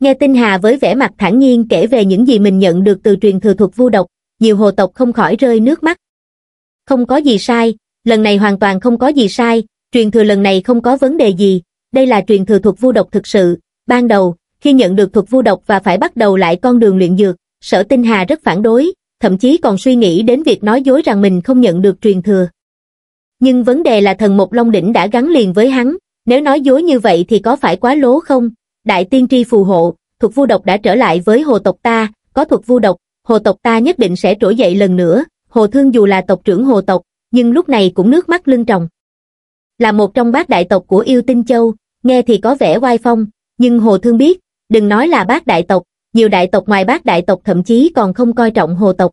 Nghe tinh hà với vẻ mặt thản nhiên kể về những gì mình nhận được từ truyền thừa thuật vu độc, nhiều hồ tộc không khỏi rơi nước mắt. Không có gì sai, lần này hoàn toàn không có gì sai, truyền thừa lần này không có vấn đề gì, đây là truyền thừa thuật vu độc thực sự. Ban đầu, khi nhận được thuật vu độc và phải bắt đầu lại con đường luyện dược, sở tinh hà rất phản đối, thậm chí còn suy nghĩ đến việc nói dối rằng mình không nhận được truyền thừa nhưng vấn đề là thần một long đỉnh đã gắn liền với hắn, nếu nói dối như vậy thì có phải quá lố không? Đại tiên tri phù hộ, thuộc vu độc đã trở lại với hồ tộc ta, có thuộc vu độc, hồ tộc ta nhất định sẽ trỗi dậy lần nữa, hồ thương dù là tộc trưởng hồ tộc, nhưng lúc này cũng nước mắt lưng tròng. Là một trong bác đại tộc của yêu tinh châu, nghe thì có vẻ oai phong, nhưng hồ thương biết, đừng nói là bác đại tộc, nhiều đại tộc ngoài bác đại tộc thậm chí còn không coi trọng hồ tộc,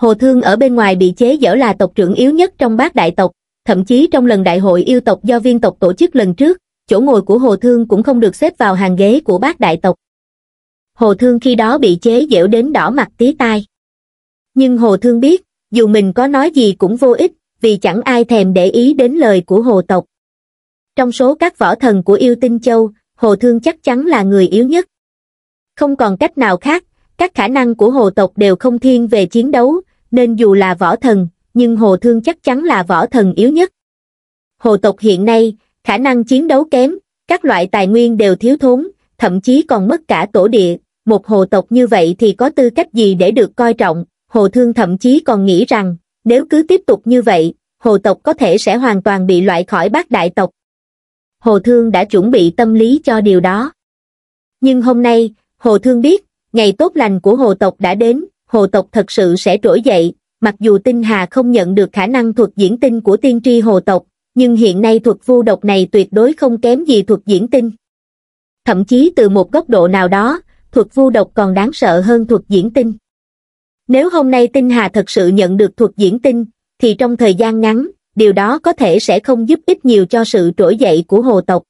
Hồ Thương ở bên ngoài bị chế giở là tộc trưởng yếu nhất trong bát đại tộc, thậm chí trong lần đại hội yêu tộc do viên tộc tổ chức lần trước, chỗ ngồi của Hồ Thương cũng không được xếp vào hàng ghế của bát đại tộc. Hồ Thương khi đó bị chế giễu đến đỏ mặt tí tai. Nhưng Hồ Thương biết, dù mình có nói gì cũng vô ích, vì chẳng ai thèm để ý đến lời của Hồ tộc. Trong số các võ thần của yêu tinh châu, Hồ Thương chắc chắn là người yếu nhất. Không còn cách nào khác, các khả năng của Hồ tộc đều không thiên về chiến đấu, nên dù là võ thần, nhưng hồ thương chắc chắn là võ thần yếu nhất. Hồ tộc hiện nay, khả năng chiến đấu kém, các loại tài nguyên đều thiếu thốn, thậm chí còn mất cả tổ địa, một hồ tộc như vậy thì có tư cách gì để được coi trọng, hồ thương thậm chí còn nghĩ rằng, nếu cứ tiếp tục như vậy, hồ tộc có thể sẽ hoàn toàn bị loại khỏi bác đại tộc. Hồ thương đã chuẩn bị tâm lý cho điều đó. Nhưng hôm nay, hồ thương biết, ngày tốt lành của hồ tộc đã đến, hồ tộc thật sự sẽ trỗi dậy, mặc dù tinh hà không nhận được khả năng thuật diễn tinh của tiên tri hồ tộc, nhưng hiện nay thuật vu độc này tuyệt đối không kém gì thuật diễn tinh. Thậm chí từ một góc độ nào đó, thuật vu độc còn đáng sợ hơn thuật diễn tinh. Nếu hôm nay tinh hà thật sự nhận được thuật diễn tinh, thì trong thời gian ngắn, điều đó có thể sẽ không giúp ích nhiều cho sự trỗi dậy của hồ tộc.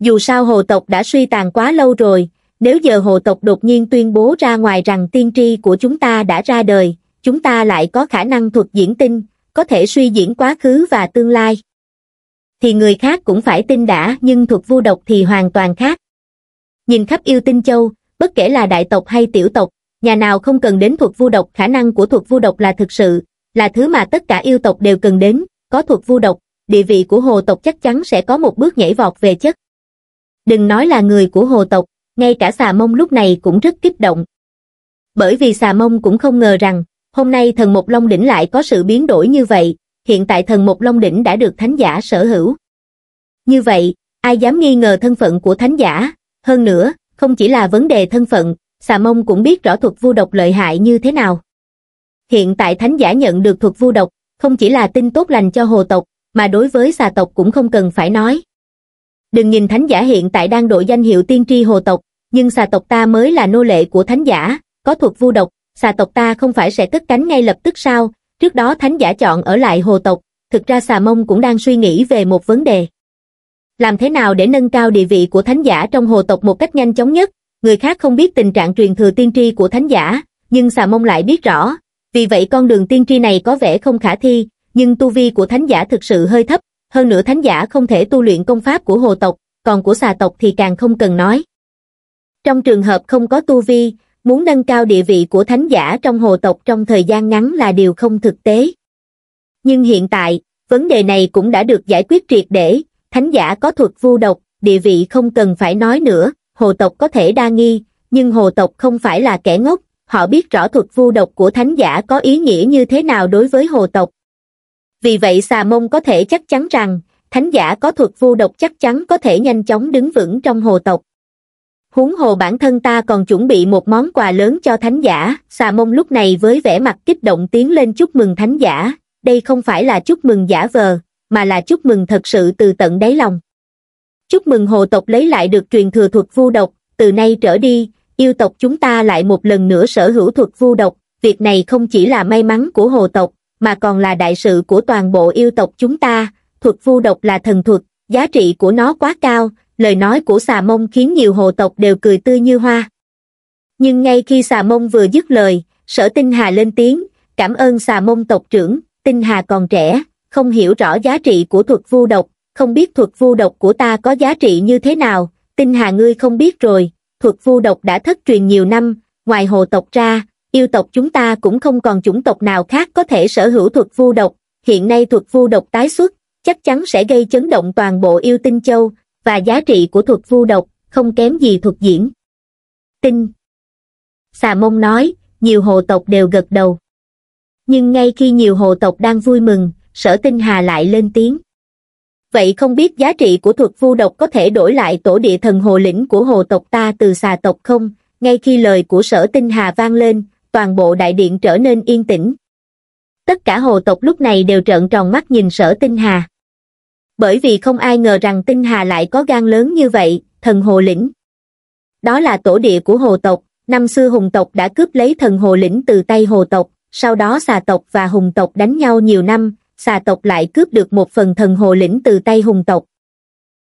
Dù sao hồ tộc đã suy tàn quá lâu rồi, nếu giờ hồ tộc đột nhiên tuyên bố ra ngoài rằng tiên tri của chúng ta đã ra đời, chúng ta lại có khả năng thuật diễn tinh, có thể suy diễn quá khứ và tương lai. Thì người khác cũng phải tin đã nhưng thuật vu độc thì hoàn toàn khác. Nhìn khắp yêu tinh châu, bất kể là đại tộc hay tiểu tộc, nhà nào không cần đến thuật vu độc khả năng của thuật vu độc là thực sự, là thứ mà tất cả yêu tộc đều cần đến, có thuật vu độc, địa vị của hồ tộc chắc chắn sẽ có một bước nhảy vọt về chất. Đừng nói là người của hồ tộc, ngay cả xà mông lúc này cũng rất kích động. Bởi vì xà mông cũng không ngờ rằng, hôm nay thần một long đỉnh lại có sự biến đổi như vậy, hiện tại thần một long đỉnh đã được thánh giả sở hữu. Như vậy, ai dám nghi ngờ thân phận của thánh giả, hơn nữa, không chỉ là vấn đề thân phận, xà mông cũng biết rõ thuật vu độc lợi hại như thế nào. Hiện tại thánh giả nhận được thuật vu độc, không chỉ là tin tốt lành cho hồ tộc, mà đối với xà tộc cũng không cần phải nói đừng nhìn thánh giả hiện tại đang đội danh hiệu tiên tri hồ tộc, nhưng xà tộc ta mới là nô lệ của thánh giả, có thuộc vu độc, xà tộc ta không phải sẽ cất cánh ngay lập tức sao, trước đó thánh giả chọn ở lại hồ tộc, thực ra xà mông cũng đang suy nghĩ về một vấn đề. Làm thế nào để nâng cao địa vị của thánh giả trong hồ tộc một cách nhanh chóng nhất, người khác không biết tình trạng truyền thừa tiên tri của thánh giả, nhưng xà mông lại biết rõ, vì vậy con đường tiên tri này có vẻ không khả thi, nhưng tu vi của thánh giả thực sự hơi thấp, hơn nữa thánh giả không thể tu luyện công pháp của hồ tộc, còn của xà tộc thì càng không cần nói. Trong trường hợp không có tu vi, muốn nâng cao địa vị của thánh giả trong hồ tộc trong thời gian ngắn là điều không thực tế. Nhưng hiện tại, vấn đề này cũng đã được giải quyết triệt để, thánh giả có thuật vu độc, địa vị không cần phải nói nữa, hồ tộc có thể đa nghi, nhưng hồ tộc không phải là kẻ ngốc, họ biết rõ thuật vu độc của thánh giả có ý nghĩa như thế nào đối với hồ tộc, vì vậy xà mông có thể chắc chắn rằng thánh giả có thuật vu độc chắc chắn có thể nhanh chóng đứng vững trong hồ tộc huống hồ bản thân ta còn chuẩn bị một món quà lớn cho thánh giả xà mông lúc này với vẻ mặt kích động tiến lên chúc mừng thánh giả đây không phải là chúc mừng giả vờ mà là chúc mừng thật sự từ tận đáy lòng chúc mừng hồ tộc lấy lại được truyền thừa thuật vu độc từ nay trở đi yêu tộc chúng ta lại một lần nữa sở hữu thuật vu độc việc này không chỉ là may mắn của hồ tộc mà còn là đại sự của toàn bộ yêu tộc chúng ta, thuật vu độc là thần thuật, giá trị của nó quá cao, lời nói của xà mông khiến nhiều hồ tộc đều cười tươi như hoa. Nhưng ngay khi xà mông vừa dứt lời, sở tinh hà lên tiếng, cảm ơn xà mông tộc trưởng, tinh hà còn trẻ, không hiểu rõ giá trị của thuật vu độc, không biết thuật vu độc của ta có giá trị như thế nào, tinh hà ngươi không biết rồi, thuật vu độc đã thất truyền nhiều năm, ngoài hồ tộc ra, yêu tộc chúng ta cũng không còn chủng tộc nào khác có thể sở hữu thuật vu độc hiện nay thuật vu độc tái xuất chắc chắn sẽ gây chấn động toàn bộ yêu tinh châu và giá trị của thuật vu độc không kém gì thuật diễn tinh xà mông nói nhiều hồ tộc đều gật đầu nhưng ngay khi nhiều hồ tộc đang vui mừng sở tinh hà lại lên tiếng vậy không biết giá trị của thuật vu độc có thể đổi lại tổ địa thần hồ lĩnh của hồ tộc ta từ xà tộc không ngay khi lời của sở tinh hà vang lên toàn bộ đại điện trở nên yên tĩnh. Tất cả hồ tộc lúc này đều trợn tròn mắt nhìn sở tinh hà. Bởi vì không ai ngờ rằng tinh hà lại có gan lớn như vậy, thần hồ lĩnh. Đó là tổ địa của hồ tộc, năm xưa hùng tộc đã cướp lấy thần hồ lĩnh từ tay hồ tộc, sau đó xà tộc và hùng tộc đánh nhau nhiều năm, xà tộc lại cướp được một phần thần hồ lĩnh từ tay hùng tộc.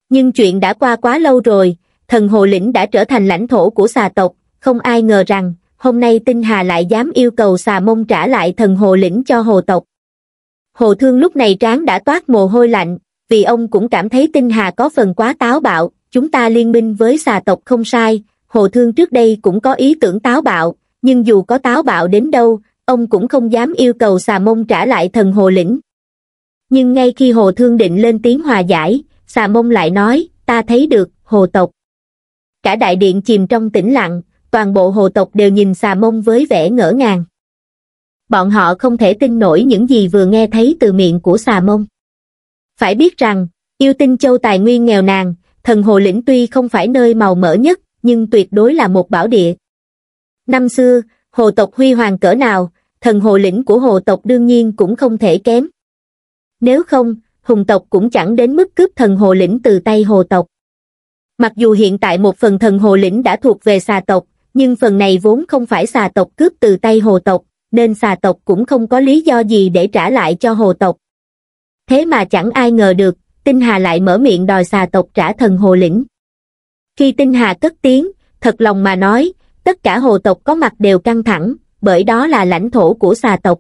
Nhưng chuyện đã qua quá lâu rồi, thần hồ lĩnh đã trở thành lãnh thổ của xà tộc, không ai ngờ rằng hôm nay tinh hà lại dám yêu cầu xà mông trả lại thần hồ lĩnh cho hồ tộc. Hồ thương lúc này trán đã toát mồ hôi lạnh, vì ông cũng cảm thấy tinh hà có phần quá táo bạo, chúng ta liên minh với xà tộc không sai, hồ thương trước đây cũng có ý tưởng táo bạo, nhưng dù có táo bạo đến đâu, ông cũng không dám yêu cầu xà mông trả lại thần hồ lĩnh. Nhưng ngay khi hồ thương định lên tiếng hòa giải, xà mông lại nói, ta thấy được, hồ tộc. Cả đại điện chìm trong tĩnh lặng, toàn bộ hồ tộc đều nhìn xà mông với vẻ ngỡ ngàng. Bọn họ không thể tin nổi những gì vừa nghe thấy từ miệng của xà mông. Phải biết rằng, yêu tinh châu tài nguyên nghèo nàn, thần hồ lĩnh tuy không phải nơi màu mỡ nhất, nhưng tuyệt đối là một bảo địa. Năm xưa, hồ tộc huy hoàng cỡ nào, thần hồ lĩnh của hồ tộc đương nhiên cũng không thể kém. Nếu không, hùng tộc cũng chẳng đến mức cướp thần hồ lĩnh từ tay hồ tộc. Mặc dù hiện tại một phần thần hồ lĩnh đã thuộc về xà tộc, nhưng phần này vốn không phải xà tộc cướp từ tay hồ tộc, nên xà tộc cũng không có lý do gì để trả lại cho hồ tộc. Thế mà chẳng ai ngờ được, Tinh Hà lại mở miệng đòi xà tộc trả thần hồ lĩnh. Khi Tinh Hà cất tiếng, thật lòng mà nói, tất cả hồ tộc có mặt đều căng thẳng, bởi đó là lãnh thổ của xà tộc.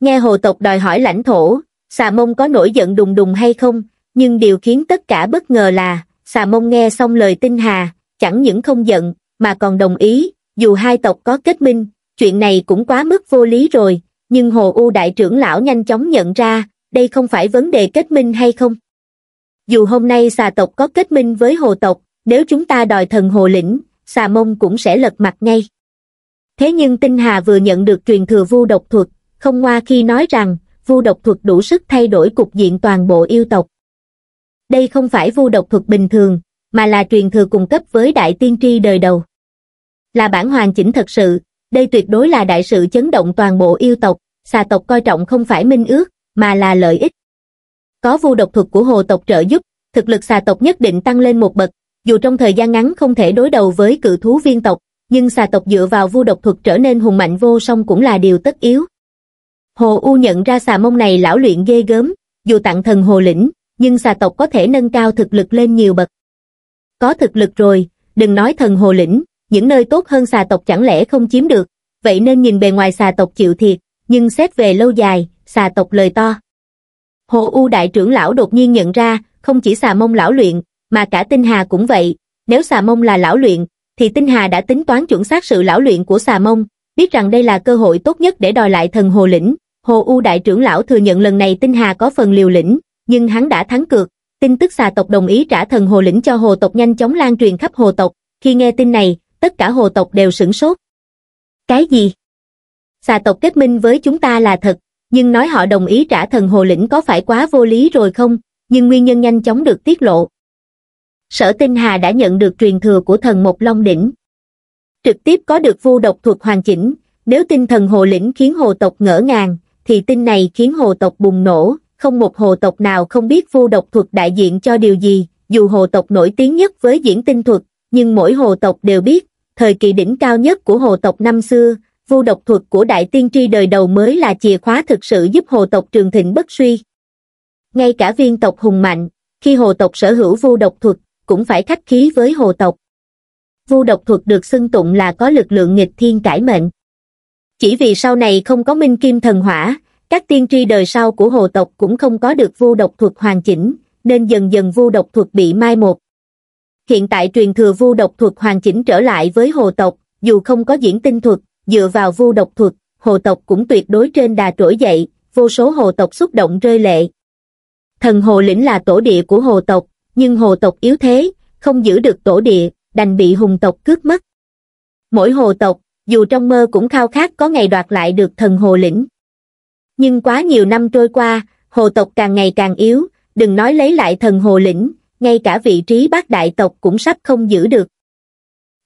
Nghe hồ tộc đòi hỏi lãnh thổ, xà mông có nổi giận đùng đùng hay không, nhưng điều khiến tất cả bất ngờ là, xà mông nghe xong lời Tinh Hà, chẳng những không giận, mà còn đồng ý, dù hai tộc có kết minh, chuyện này cũng quá mức vô lý rồi, nhưng Hồ U đại trưởng lão nhanh chóng nhận ra, đây không phải vấn đề kết minh hay không. Dù hôm nay xà tộc có kết minh với hồ tộc, nếu chúng ta đòi thần hồ lĩnh, xà mông cũng sẽ lật mặt ngay. Thế nhưng Tinh Hà vừa nhận được truyền thừa vu độc thuật, không ngoa khi nói rằng, vu độc thuật đủ sức thay đổi cục diện toàn bộ yêu tộc. Đây không phải vu độc thuật bình thường, mà là truyền thừa cung cấp với đại tiên tri đời đầu là bản hoàn chỉnh thật sự, đây tuyệt đối là đại sự chấn động toàn bộ yêu tộc, xà tộc coi trọng không phải minh ước, mà là lợi ích. Có vu độc thuật của hồ tộc trợ giúp, thực lực xà tộc nhất định tăng lên một bậc, dù trong thời gian ngắn không thể đối đầu với cự thú viên tộc, nhưng xà tộc dựa vào vu độc thuật trở nên hùng mạnh vô song cũng là điều tất yếu. Hồ U nhận ra xà mông này lão luyện ghê gớm, dù tặng thần hồ lĩnh, nhưng xà tộc có thể nâng cao thực lực lên nhiều bậc. Có thực lực rồi, đừng nói thần hồ lĩnh, những nơi tốt hơn xà tộc chẳng lẽ không chiếm được, vậy nên nhìn bề ngoài xà tộc chịu thiệt, nhưng xét về lâu dài, xà tộc lời to. Hồ U đại trưởng lão đột nhiên nhận ra, không chỉ xà mông lão luyện, mà cả tinh hà cũng vậy, nếu xà mông là lão luyện, thì tinh hà đã tính toán chuẩn xác sự lão luyện của xà mông, biết rằng đây là cơ hội tốt nhất để đòi lại thần hồ lĩnh. Hồ U đại trưởng lão thừa nhận lần này tinh hà có phần liều lĩnh, nhưng hắn đã thắng cược, tin tức xà tộc đồng ý trả thần hồ lĩnh cho hồ tộc nhanh chóng lan truyền khắp hồ tộc. Khi nghe tin này, tất cả hồ tộc đều sửng sốt. Cái gì? Xà tộc kết minh với chúng ta là thật, nhưng nói họ đồng ý trả thần hồ lĩnh có phải quá vô lý rồi không, nhưng nguyên nhân nhanh chóng được tiết lộ. Sở Tinh Hà đã nhận được truyền thừa của thần Mộc Long Đỉnh. Trực tiếp có được vu độc thuật hoàn chỉnh, nếu tinh thần hồ lĩnh khiến hồ tộc ngỡ ngàng, thì tin này khiến hồ tộc bùng nổ, không một hồ tộc nào không biết vu độc thuật đại diện cho điều gì, dù hồ tộc nổi tiếng nhất với diễn tinh thuật, nhưng mỗi hồ tộc đều biết, thời kỳ đỉnh cao nhất của hồ tộc năm xưa, vu độc thuật của đại tiên tri đời đầu mới là chìa khóa thực sự giúp hồ tộc trường thịnh bất suy. Ngay cả viên tộc hùng mạnh, khi hồ tộc sở hữu vu độc thuật, cũng phải khách khí với hồ tộc. Vu độc thuật được xưng tụng là có lực lượng nghịch thiên cải mệnh. Chỉ vì sau này không có minh kim thần hỏa, các tiên tri đời sau của hồ tộc cũng không có được vu độc thuật hoàn chỉnh, nên dần dần vu độc thuật bị mai một hiện tại truyền thừa vu độc thuật hoàn chỉnh trở lại với hồ tộc, dù không có diễn tinh thuật, dựa vào vu độc thuật, hồ tộc cũng tuyệt đối trên đà trỗi dậy, vô số hồ tộc xúc động rơi lệ. Thần hồ lĩnh là tổ địa của hồ tộc, nhưng hồ tộc yếu thế, không giữ được tổ địa, đành bị hùng tộc cướp mất. Mỗi hồ tộc, dù trong mơ cũng khao khát có ngày đoạt lại được thần hồ lĩnh. Nhưng quá nhiều năm trôi qua, hồ tộc càng ngày càng yếu, đừng nói lấy lại thần hồ lĩnh, ngay cả vị trí bác đại tộc cũng sắp không giữ được.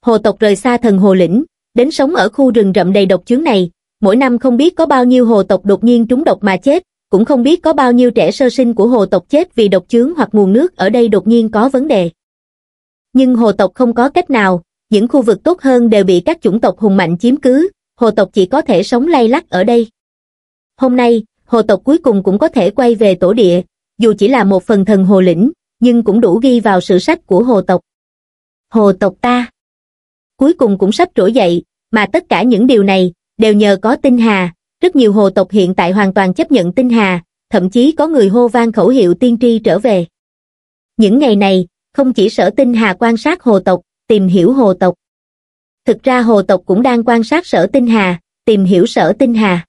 Hồ tộc rời xa thần hồ lĩnh, đến sống ở khu rừng rậm đầy độc chướng này, mỗi năm không biết có bao nhiêu hồ tộc đột nhiên trúng độc mà chết, cũng không biết có bao nhiêu trẻ sơ sinh của hồ tộc chết vì độc chướng hoặc nguồn nước ở đây đột nhiên có vấn đề. Nhưng hồ tộc không có cách nào, những khu vực tốt hơn đều bị các chủng tộc hùng mạnh chiếm cứ, hồ tộc chỉ có thể sống lay lắc ở đây. Hôm nay, hồ tộc cuối cùng cũng có thể quay về tổ địa, dù chỉ là một phần thần hồ lĩnh, nhưng cũng đủ ghi vào sử sách của hồ tộc. Hồ tộc ta cuối cùng cũng sắp trỗi dậy, mà tất cả những điều này đều nhờ có tinh hà, rất nhiều hồ tộc hiện tại hoàn toàn chấp nhận tinh hà, thậm chí có người hô vang khẩu hiệu tiên tri trở về. Những ngày này, không chỉ sở tinh hà quan sát hồ tộc, tìm hiểu hồ tộc. Thực ra hồ tộc cũng đang quan sát sở tinh hà, tìm hiểu sở tinh hà.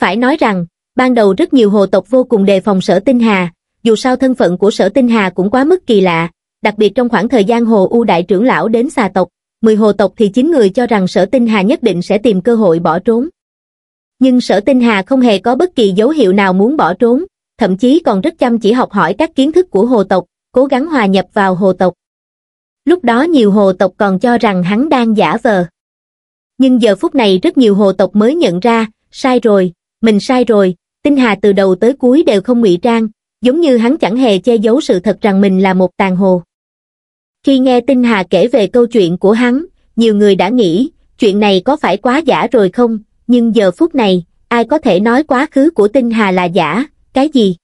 Phải nói rằng, ban đầu rất nhiều hồ tộc vô cùng đề phòng sở tinh hà, dù sao thân phận của sở tinh hà cũng quá mức kỳ lạ, đặc biệt trong khoảng thời gian hồ u đại trưởng lão đến xà tộc, mười hồ tộc thì chín người cho rằng sở tinh hà nhất định sẽ tìm cơ hội bỏ trốn. Nhưng sở tinh hà không hề có bất kỳ dấu hiệu nào muốn bỏ trốn, thậm chí còn rất chăm chỉ học hỏi các kiến thức của hồ tộc, cố gắng hòa nhập vào hồ tộc. Lúc đó nhiều hồ tộc còn cho rằng hắn đang giả vờ. Nhưng giờ phút này rất nhiều hồ tộc mới nhận ra, sai rồi, mình sai rồi, tinh hà từ đầu tới cuối đều không ngụy trang, giống như hắn chẳng hề che giấu sự thật rằng mình là một tàn hồ. Khi nghe Tinh Hà kể về câu chuyện của hắn, nhiều người đã nghĩ, chuyện này có phải quá giả rồi không, nhưng giờ phút này, ai có thể nói quá khứ của Tinh Hà là giả, cái gì?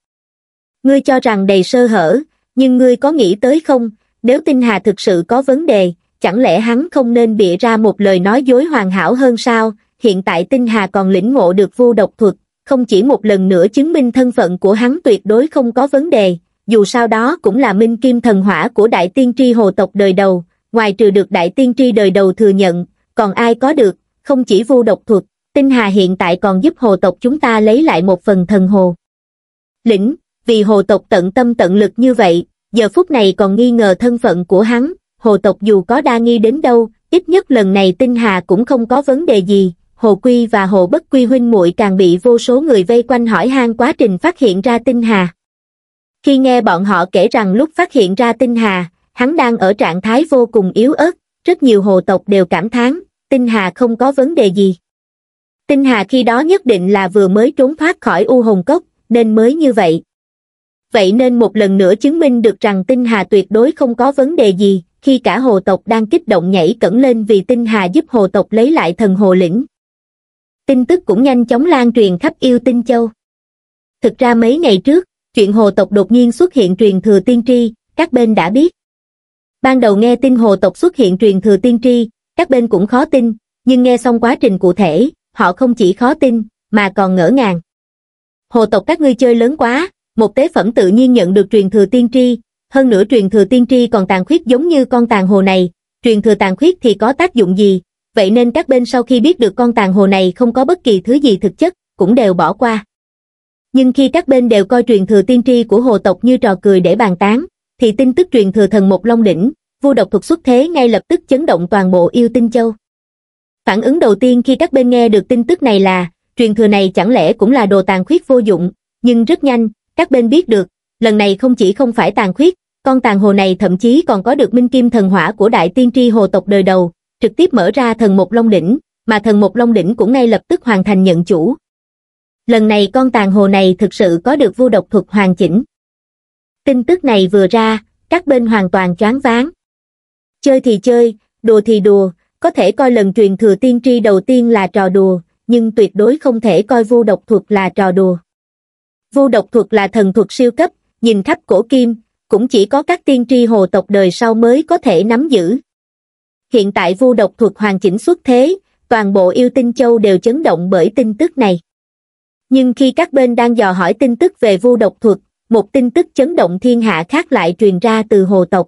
Ngươi cho rằng đầy sơ hở, nhưng ngươi có nghĩ tới không, nếu Tinh Hà thực sự có vấn đề, chẳng lẽ hắn không nên bịa ra một lời nói dối hoàn hảo hơn sao, hiện tại Tinh Hà còn lĩnh ngộ được vô độc thuật, không chỉ một lần nữa chứng minh thân phận của hắn tuyệt đối không có vấn đề, dù sao đó cũng là minh kim thần hỏa của đại tiên tri hồ tộc đời đầu, ngoài trừ được đại tiên tri đời đầu thừa nhận, còn ai có được, không chỉ vu độc thuật, tinh hà hiện tại còn giúp hồ tộc chúng ta lấy lại một phần thần hồ. Lĩnh, vì hồ tộc tận tâm tận lực như vậy, giờ phút này còn nghi ngờ thân phận của hắn, hồ tộc dù có đa nghi đến đâu, ít nhất lần này tinh hà cũng không có vấn đề gì, Hồ Quy và Hồ Bất Quy huynh muội càng bị vô số người vây quanh hỏi han quá trình phát hiện ra tinh hà. Khi nghe bọn họ kể rằng lúc phát hiện ra tinh hà, hắn đang ở trạng thái vô cùng yếu ớt, rất nhiều hồ tộc đều cảm thán, tinh hà không có vấn đề gì. Tinh hà khi đó nhất định là vừa mới trốn thoát khỏi U Hồng Cốc, nên mới như vậy. Vậy nên một lần nữa chứng minh được rằng tinh hà tuyệt đối không có vấn đề gì, khi cả hồ tộc đang kích động nhảy cẩn lên vì tinh hà giúp hồ tộc lấy lại thần hồ lĩnh tin tức cũng nhanh chóng lan truyền khắp yêu tinh châu. Thực ra mấy ngày trước, chuyện hồ tộc đột nhiên xuất hiện truyền thừa tiên tri, các bên đã biết. Ban đầu nghe tin hồ tộc xuất hiện truyền thừa tiên tri, các bên cũng khó tin, nhưng nghe xong quá trình cụ thể, họ không chỉ khó tin, mà còn ngỡ ngàng. Hồ tộc các ngươi chơi lớn quá, một tế phẩm tự nhiên nhận được truyền thừa tiên tri, hơn nữa truyền thừa tiên tri còn tàn khuyết giống như con tàn hồ này, truyền thừa tàn khuyết thì có tác dụng gì, vậy nên các bên sau khi biết được con tàn hồ này không có bất kỳ thứ gì thực chất, cũng đều bỏ qua. Nhưng khi các bên đều coi truyền thừa tiên tri của hồ tộc như trò cười để bàn tán, thì tin tức truyền thừa thần một long đỉnh, vô độc thuật xuất thế ngay lập tức chấn động toàn bộ yêu tinh châu. Phản ứng đầu tiên khi các bên nghe được tin tức này là, truyền thừa này chẳng lẽ cũng là đồ tàn khuyết vô dụng, nhưng rất nhanh, các bên biết được, lần này không chỉ không phải tàn khuyết, con tàn hồ này thậm chí còn có được minh kim thần hỏa của đại tiên tri hồ tộc đời đầu, trực tiếp mở ra thần một long đỉnh, mà thần một long đỉnh cũng ngay lập tức hoàn thành nhận chủ. Lần này con tàn hồ này thực sự có được vô độc thuật hoàn chỉnh. Tin tức này vừa ra, các bên hoàn toàn choáng váng. Chơi thì chơi, đùa thì đùa, có thể coi lần truyền thừa tiên tri đầu tiên là trò đùa, nhưng tuyệt đối không thể coi vô độc thuật là trò đùa. Vô độc thuật là thần thuật siêu cấp, nhìn khắp cổ kim, cũng chỉ có các tiên tri hồ tộc đời sau mới có thể nắm giữ, hiện tại vu độc thuật hoàn chỉnh xuất thế, toàn bộ yêu tinh châu đều chấn động bởi tin tức này. Nhưng khi các bên đang dò hỏi tin tức về vu độc thuật, một tin tức chấn động thiên hạ khác lại truyền ra từ hồ tộc.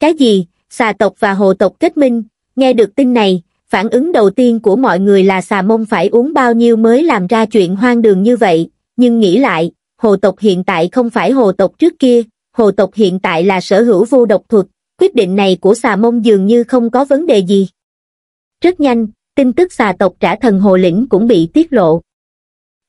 Cái gì, xà tộc và hồ tộc kết minh, nghe được tin này, phản ứng đầu tiên của mọi người là xà mông phải uống bao nhiêu mới làm ra chuyện hoang đường như vậy, nhưng nghĩ lại, hồ tộc hiện tại không phải hồ tộc trước kia, hồ tộc hiện tại là sở hữu Vu độc thuật, quyết định này của xà mông dường như không có vấn đề gì. Rất nhanh, tin tức xà tộc trả thần hồ lĩnh cũng bị tiết lộ.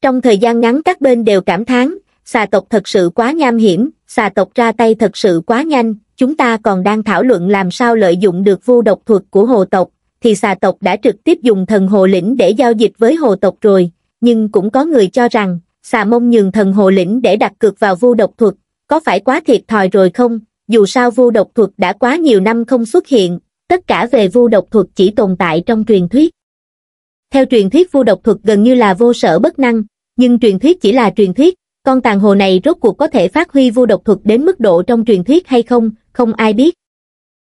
Trong thời gian ngắn các bên đều cảm thán, xà tộc thật sự quá nham hiểm, xà tộc ra tay thật sự quá nhanh, chúng ta còn đang thảo luận làm sao lợi dụng được vu độc thuật của hồ tộc, thì xà tộc đã trực tiếp dùng thần hồ lĩnh để giao dịch với hồ tộc rồi, nhưng cũng có người cho rằng, xà mông nhường thần hồ lĩnh để đặt cược vào vu độc thuật, có phải quá thiệt thòi rồi không? dù sao vu độc thuật đã quá nhiều năm không xuất hiện, tất cả về vu độc thuật chỉ tồn tại trong truyền thuyết. Theo truyền thuyết vu độc thuật gần như là vô sở bất năng, nhưng truyền thuyết chỉ là truyền thuyết, con tàn hồ này rốt cuộc có thể phát huy vu độc thuật đến mức độ trong truyền thuyết hay không, không ai biết.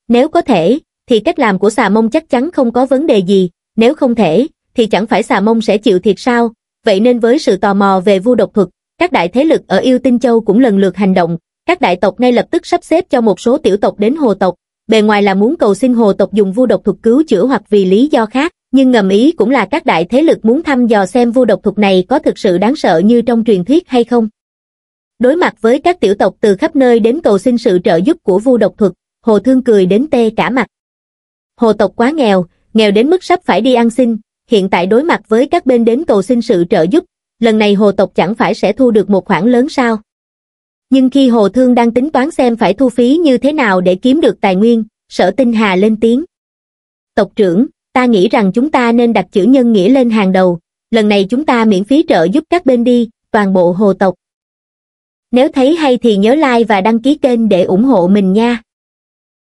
Nếu có thể, thì cách làm của xà mông chắc chắn không có vấn đề gì, nếu không thể, thì chẳng phải xà mông sẽ chịu thiệt sao, vậy nên với sự tò mò về vu độc thuật, các đại thế lực ở yêu tinh châu cũng lần lượt hành động, các đại tộc ngay lập tức sắp xếp cho một số tiểu tộc đến hồ tộc, bề ngoài là muốn cầu xin hồ tộc dùng vu độc thuật cứu chữa hoặc vì lý do khác, nhưng ngầm ý cũng là các đại thế lực muốn thăm dò xem vu độc thuật này có thực sự đáng sợ như trong truyền thuyết hay không. Đối mặt với các tiểu tộc từ khắp nơi đến cầu xin sự trợ giúp của vu độc thuật, hồ thương cười đến tê cả mặt. Hồ tộc quá nghèo, nghèo đến mức sắp phải đi ăn xin, hiện tại đối mặt với các bên đến cầu xin sự trợ giúp, lần này hồ tộc chẳng phải sẽ thu được một khoản lớn sao nhưng khi Hồ Thương đang tính toán xem phải thu phí như thế nào để kiếm được tài nguyên, sở tinh hà lên tiếng. Tộc trưởng, ta nghĩ rằng chúng ta nên đặt chữ nhân nghĩa lên hàng đầu, lần này chúng ta miễn phí trợ giúp các bên đi, toàn bộ hồ tộc. Nếu thấy hay thì nhớ like và đăng ký kênh để ủng hộ mình nha.